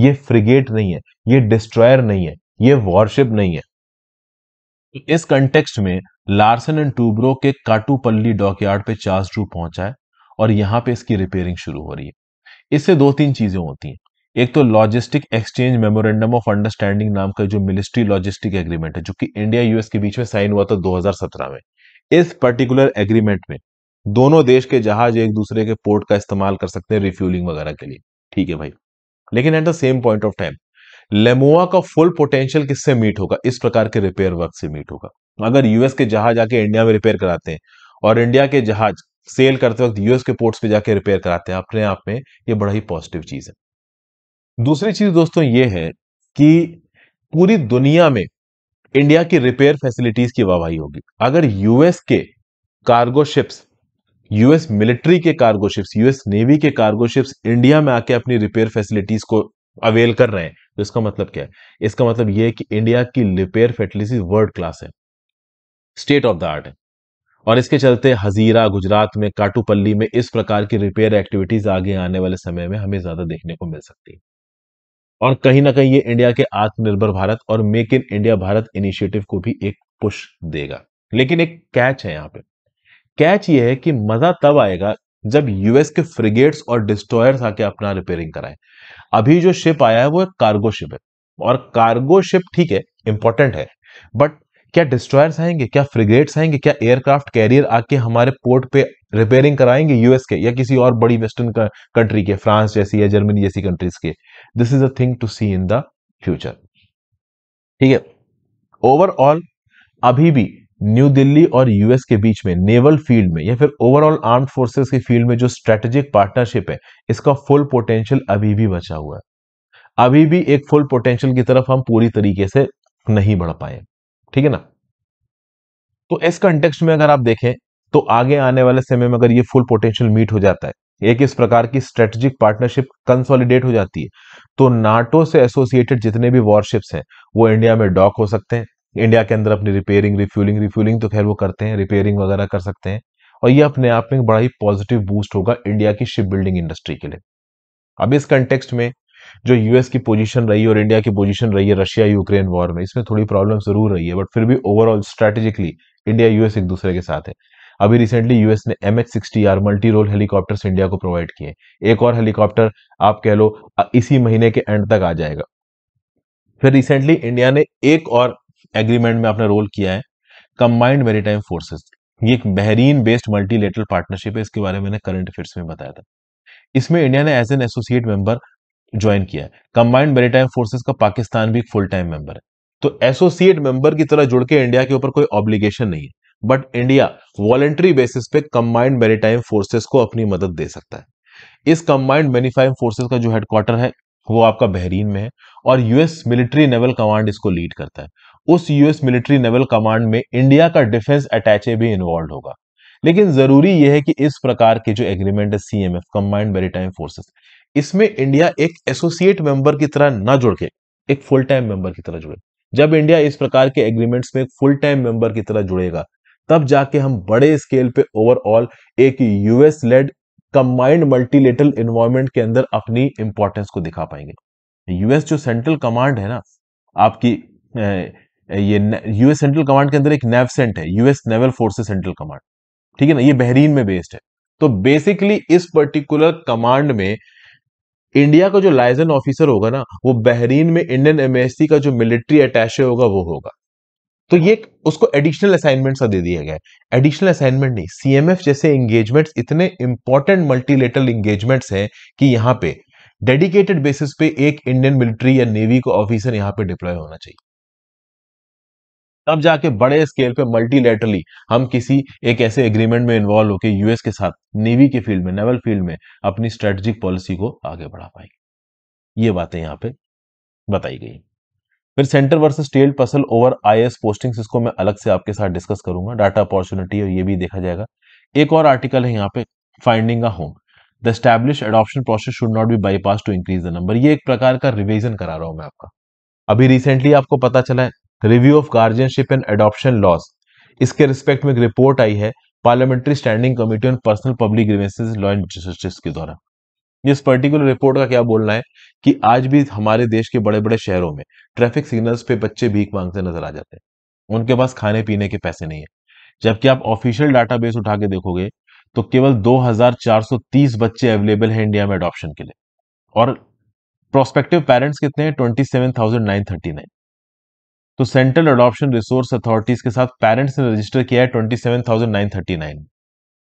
A: ये फ्रिगेट नहीं है ये डिस्ट्रॉयर नहीं है ये वॉरशिप नहीं है तो इस कंटेक्स्ट में लार्सन एंड टूब्रो के काटूपल्ली डॉकयार्ड पे चार्ल्स ड्रू पहुंचा है और यहां पे इसकी रिपेयरिंग शुरू हो रही है इससे दो तीन चीजें होती हैं एक तो logistic exchange memorandum of understanding नाम का जो मिलिस्ट्री लॉजिस्टिक एग्रीमेंट है जो कि इंडिया यूएस के बीच में साइन हुआ था 2017 में इस पर्टिकुलर एग्रीमेंट में दोनों देश के जहाज एक दूसरे के पोर्ट का इस्तेमाल कर सकते हैं रिफ्यूलिंग वगैरह के लिए ठीक है भाई लेकिन at the same point of time LEMOA का फुल पोटेंशियल किससे मीट होगा इस प्रकार के रिपेयर वर्क से मीट होगा अगर यूएस के जहाज आके इंडिया में रिपेयर कराते हैं और इंडिया के जहाज सेल करते वक्त यूएस के पोर्ट्स पे जाके रिपेयर कराते हैं अपने आप में ये बड़ा ही पॉजिटिव चीज है दूसरी चीज दोस्तों ये है कि पूरी दुनिया में इंडिया की रिपेयर फैसिलिटीज की वाहवाही होगी अगर यूएस के कार्गो शिप्स यूएस मिलिट्री के कार्गो शिप्स यूएस नेवी के कार्गो शिप्स इंडिया में आके अपनी रिपेयर फैसिलिटीज को अवेल कर रहे हैं तो इसका मतलब क्या है इसका मतलब यह है कि इंडिया की रिपेयर फैसिलिटीज वर्ल्ड क्लास है स्टेट ऑफ द आर्ट है और इसके चलते हजीरा गुजरात में काटूपल्ली में इस प्रकार की रिपेयर एक्टिविटीज आगे आने वाले समय में हमें ज्यादा देखने को मिल सकती है और कहीं ना कहीं ये इंडिया के आत्मनिर्भर भारत और make in India Bharat initiative को भी एक पुश देगा लेकिन एक कैच है यहाँ पे कैच ये है कि मजा तब आएगा जब यूएस के फ्रिगेट्स और डिस्ट्रॉयर्स आके अपना रिपेयरिंग कराए अभी जो शिप आया है वो एक कार्गो शिप है और कार्गो शिप ठीक है इंपॉर्टेंट है बट क्या डिस्ट्रॉयर्स आएंगे क्या फ्रिगेट्स आएंगे क्या एयरक्राफ्ट कैरियर आके हमारे पोर्ट पे रिपेयरिंग कराएंगे यूएस के या किसी और बड़ी वेस्टर्न कंट्री के फ्रांस जैसी या जर्मनी जैसी कंट्रीज के this is a thing to see in the future ठीक है ओवरऑल अभी भी न्यू दिल्ली और यूएस के बीच में नेवल फील्ड में या फिर ओवरऑल आर्म्ड फोर्सेस के फील्ड में जो स्ट्रेटेजिक पार्टनरशिप है इसका फुल पोटेंशियल अभी भी बचा हुआ है अभी भी एक फुल पोटेंशियल की तरफ हम पूरी तरीके से नहीं बढ़ पाए ठीक है ना तो इस कंटेक्स्ट में अगर आप देखें तो आगे आने वाले समय में अगर ये फुल पोटेंशियल मीट हो जाता है एक इस प्रकार की स्ट्रेटेजिक पार्टनरशिप कंसोलिडेट हो जाती है तो नाटो से एसोसिएटेड जितने भी वॉरशिप्स हैं वो इंडिया में डॉक हो सकते हैं इंडिया के अंदर अपनी रिपेयरिंग रिफ्यूलिंग रिफ्यूलिंग तो खैर वो करते हैं रिपेयरिंग वगैरह कर सकते हैं और ये अपने आप में बड़ा ही पॉजिटिव बूस्ट होगा इंडिया की शिप बिल्डिंग इंडस्ट्री के लिए अब इस कंटेक्स्ट में जो यूएस की पोजीशन रही है और इंडिया की पोजीशन रही है रशिया यूक्रेन वॉर में इसमें थोड़ी प्रॉब्लम जरूर रही है बट फिर भी ओवरऑल स्ट्रेटेजिकली इंडिया यूएस एक दूसरे के साथ है अभी रिसेंटली यूएस ने M H sixty R multi role helicopter India को प्रोवाइड किए एक और हेलीकॉप्टर आप कह लो इसी महीने के एंड तक आ जाएगा फिर रिसेंटली इंडिया ने एक और एग्रीमेंट में अपना रोल किया है कंबाइंड मेरीटाइम फोर्सेस ये एक बहरीन बेस्ड मल्टीलेटरल पार्टनरशिप है इसके बारे में मैंने करंट अफेयर्स में बताया था इसमें इंडिया ने as an associate member join किया है कंबाइंड मेरीटाइम फोर्सेस का पाकिस्तान भी एक फुल टाइम मेंबर है तो एसोसिएट मेंबर की तरह जुड़ के इंडिया के ऊपर कोई ऑब्लिगेशन नहीं है बट इंडिया वॉलेंट्री बेसिस पे कंबाइंड मेरीटाइम फोर्सेस को अपनी मदद दे सकता है इस कंबाइंड मेरीटाइम फोर्सेस का जो हेडक्वार्टर है वो आपका बहरीन में है और यूएस मिलिट्री नेवल कमांड इसको लीड करता है उस यूएस मिलिट्री नेवल कमांड में इंडिया का डिफेंस अटैचे भी इन्वॉल्व होगा लेकिन जरूरी यह है कि इस प्रकार के जो एग्रीमेंट है सीएमएफ कंबाइंड मेरीटाइम फोर्सेस इसमें इंडिया एक एसोसिएट मेंबर की तरह ना जुड़ के एक फुल टाइम मेंबर की तरह जुड़े जब इंडिया इस प्रकार के एग्रीमेंट्स में फुल टाइम मेंबर की तरह जुड़ेगा तब जाके हम बड़े स्केल पे ओवरऑल एक US led combined multilateral environment के अंदर अपनी इंपॉर्टेंस को दिखा पाएंगे यूएस जो सेंट्रल कमांड है ना आपकी ये यूएस सेंट्रल कमांड के अंदर एक नेवसेंट है US naval forces central command ठीक है ना ये बहरीन में बेस्ड है तो बेसिकली इस पर्टिकुलर कमांड में इंडिया का जो लाइजन ऑफिसर होगा ना वो बहरीन में इंडियन एमएससी का जो मिलिट्री अटैच होगा वो होगा तो ये उसको एडिशनल असाइनमेंट सा दे दिया गया है एडिशनल असाइनमेंट नहीं सीएमएफ जैसे एंगेजमेंट्स इतने इंपॉर्टेंट मल्टीलेटरल एंगेजमेंट्स हैं कि यहां पे डेडिकेटेड बेसिस पे एक इंडियन मिलिट्री या नेवी को ऑफिसर यहां पे डिप्लॉय होना चाहिए तब जाके बड़े स्केल पे मल्टीलेटरली हम किसी एक ऐसे एग्रीमेंट में इन्वॉल्व होकर यूएस के साथ नेवी के फील्ड में नेवल फील्ड में अपनी स्ट्रेटेजिक पॉलिसी को आगे बढ़ा पाएंगे ये बातें यहाँ पे बताई गई फिर सेंटर वर्सेस टेल्ड tussle over I S posting इसको मैं अलग से आपके साथ डिस्कस करूंगा डाटा अपॉर्चुनिटी और ये भी देखा जाएगा एक और आर्टिकल है यहाँ पे finding a home the establish adoption process should not be bypass to increase the number ये एक प्रकार का रिविजन करा रहा हूं मैं आपका अभी रिसेंटली आपको पता चला है review of guardianship and adoption laws इसके रिस्पेक्ट में एक रिपोर्ट आई है parliamentary standing committee on personnel public grievances law and justice के द्वारा इस पर्टिकुलर रिपोर्ट का क्या बोलना है कि आज भी हमारे देश के बड़े बड़े शहरों में ट्रैफिक सिग्नल्स पे बच्चे भीख मांगते नजर आ जाते हैं उनके पास खाने पीने के पैसे नहीं है जबकि आप ऑफिशियल डाटा बेस उठा के देखोगे तो केवल 2430 बच्चे अवेलेबल हैं इंडिया में अडॉप्शन के लिए और प्रोस्पेक्टिव पेरेंट्स कितने हैं twenty seven thousand nine thirty nine तो सेंट्रल अडॉप्शन रिसोर्स अथॉरिटीज के साथ पेरेंट्स ने रजिस्टर किया है twenty seven thousand nine thirty nine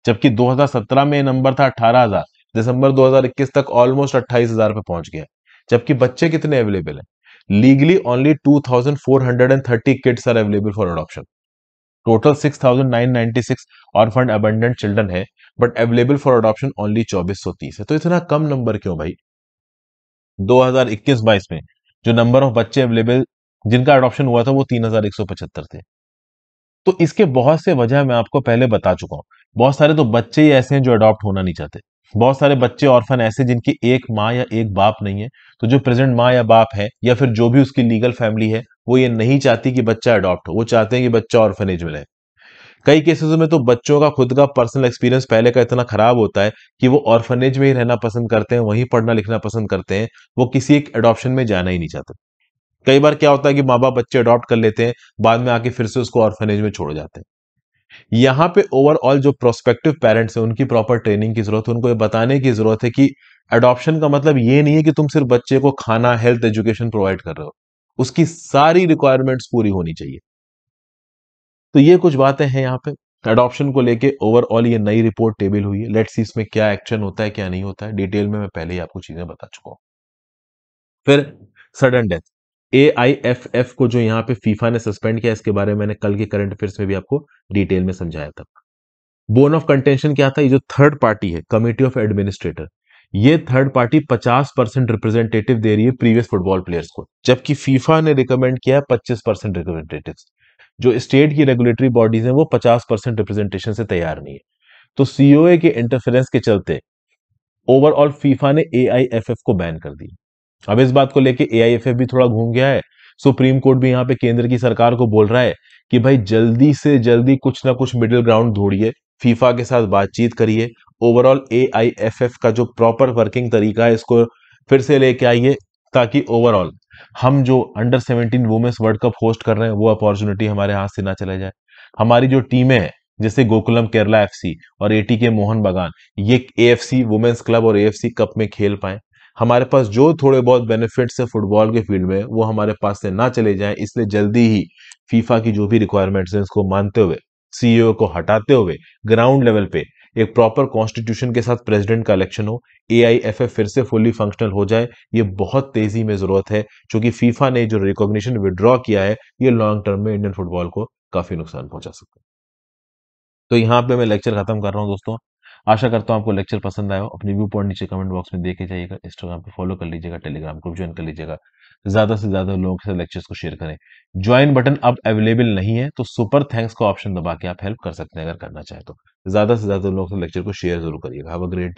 A: जबकि 2017 में नंबर था अठारह हजार दिसंबर 2021 तक ऑलमोस्ट हजार पे पहुंच गया जबकि बच्चे कितने अवेलेबल है legally only 2430 kids are available for adoption total 6996 orphan abandoned children है but available for adoption only 2430 है तो इतना कम नंबर क्यों भाई 2021-22 में जो नंबर ऑफ बच्चे अवेलेबल जिनका अडॉप्शन हुआ था वो तीन हजार एक सौ पचहत्तर थे तो इसके बहुत से वजह मैं आपको पहले बता चुका हूं बहुत सारे तो बच्चे ही ऐसे हैं जो अडॉप्ट होना नहीं चाहते बहुत सारे बच्चे ऑर्फन ऐसे जिनकी एक माँ या एक बाप नहीं है तो जो प्रेजेंट माँ या बाप है या फिर जो भी उसकी लीगल फैमिली है वो ये नहीं चाहती कि बच्चा अडॉप्ट हो वो चाहते हैं कि बच्चा ऑर्फनेज में रहे कई केसेस में तो बच्चों का खुद का पर्सनल एक्सपीरियंस पहले का इतना खराब होता है कि वो ऑर्फनेज में ही रहना पसंद करते हैं वहीं पढ़ना लिखना पसंद करते हैं वो किसी एक अडॉप्शन में जाना ही नहीं चाहते कई बार क्या होता है कि माँ बाप बच्चे अडॉप्ट कर लेते हैं बाद में आके फिर से उसको ऑर्फनेज में छोड़ जाते हैं यहाँ पे ओवरऑल जो प्रोस्पेक्टिव पेरेंट्स हैं उनकी प्रॉपर ट्रेनिंग की जरूरत है उनको ये बताने की जरूरत है कि अडॉप्शन का मतलब ये नहीं है कि तुम सिर्फ बच्चे को खाना हेल्थ एजुकेशन प्रोवाइड कर रहे हो उसकी सारी रिक्वायरमेंट्स पूरी होनी चाहिए तो ये कुछ बातें हैं यहाँ पे अडॉप्शन को लेके ओवरऑल ये नई रिपोर्ट टेबल हुई है लेट्स सी इसमें क्या एक्शन होता है क्या नहीं होता है डिटेल में मैं पहले ही आपको चीजें बता चुका हूं फिर sudden death A I F F को जो यहाँ पे फीफा ने सस्पेंड किया इसके बारे में मैंने कल के करंट अफेयर्स में भी आपको डिटेल में समझाया था बोन ऑफ कंटेंशन क्या था ये जो थर्ड पार्टी है कमेटी ऑफ एडमिनिस्ट्रेटर ये थर्ड पार्टी 50 परसेंट रिप्रेजेंटेटिव दे रही है प्रीवियस फुटबॉल प्लेयर्स को जबकि फीफा ने रिकमेंड किया है पच्चीस परसेंट रिप्रेजेंटेटिव जो स्टेट की रेगुलेटरी बॉडीज हैं वो 50 परसेंट रिप्रेजेंटेशन से तैयार नहीं है तो सीओए के इंटरफेरेंस के चलते ओवरऑल फीफा ने ए को बैन कर दिया अब इस बात को लेके एआईएफएफ भी थोड़ा घूम गया है सुप्रीम कोर्ट भी यहाँ पे केंद्र की सरकार को बोल रहा है कि भाई जल्दी से जल्दी कुछ ना कुछ मिडिल ग्राउंड ढूंढिए फीफा के साथ बातचीत करिए ओवरऑल एआईएफएफ का जो प्रॉपर वर्किंग तरीका है इसको फिर से लेके आइए ताकि ओवरऑल हम जो under seventeen women's world cup host कर रहे हैं वो अपॉर्चुनिटी हमारे हाथ से ना चले जाए हमारी जो टीमें हैं जैसे गोकुलम केरला एफसी और एटीके मोहन बगान ये एएफसी वुमेन्स क्लब और एएफसी कप में खेल पाए हमारे पास जो थोड़े बहुत बेनिफिट्स है फुटबॉल के फील्ड में वो हमारे पास से ना चले जाएं इसलिए जल्दी ही फीफा की जो भी रिक्वायरमेंट्स हैं इसको मानते हुए सीईओ को हटाते हुए ग्राउंड लेवल पे एक प्रॉपर कॉन्स्टिट्यूशन के साथ प्रेसिडेंट का इलेक्शन हो ए फिर से फुली फंक्शनल हो जाए ये बहुत तेजी में जरूरत है क्योंकि फीफा ने जो रिकॉग्निशन विड्रॉ किया है ये लॉन्ग टर्म में इंडियन फुटबॉल को काफी नुकसान पहुंचा सकता है तो यहाँ पे मैं लेक्चर खत्म कर रहा हूँ दोस्तों आशा करता हूँ आपको लेक्चर पसंद आया हो अपने व्यू पॉइंट नीचे कमेंट बॉक्स में देखे जाइएगा इंस्टाग्राम पे फॉलो कर लीजिएगा टेलीग्राम ग्रुप ज्वाइन कर लीजिएगा ज्यादा से ज्यादा लोगों के साथ लेक्चर्स को शेयर करें ज्वाइन बटन अब अवेलेबल नहीं है तो सुपर थैंक्स का ऑप्शन दबा के आप हेल्प कर सकते हैं अगर करना चाहे तो ज्यादा से ज्यादा लोगों से लेक्चर को शेयर जरूर करिएगा हैव अ ग्रेट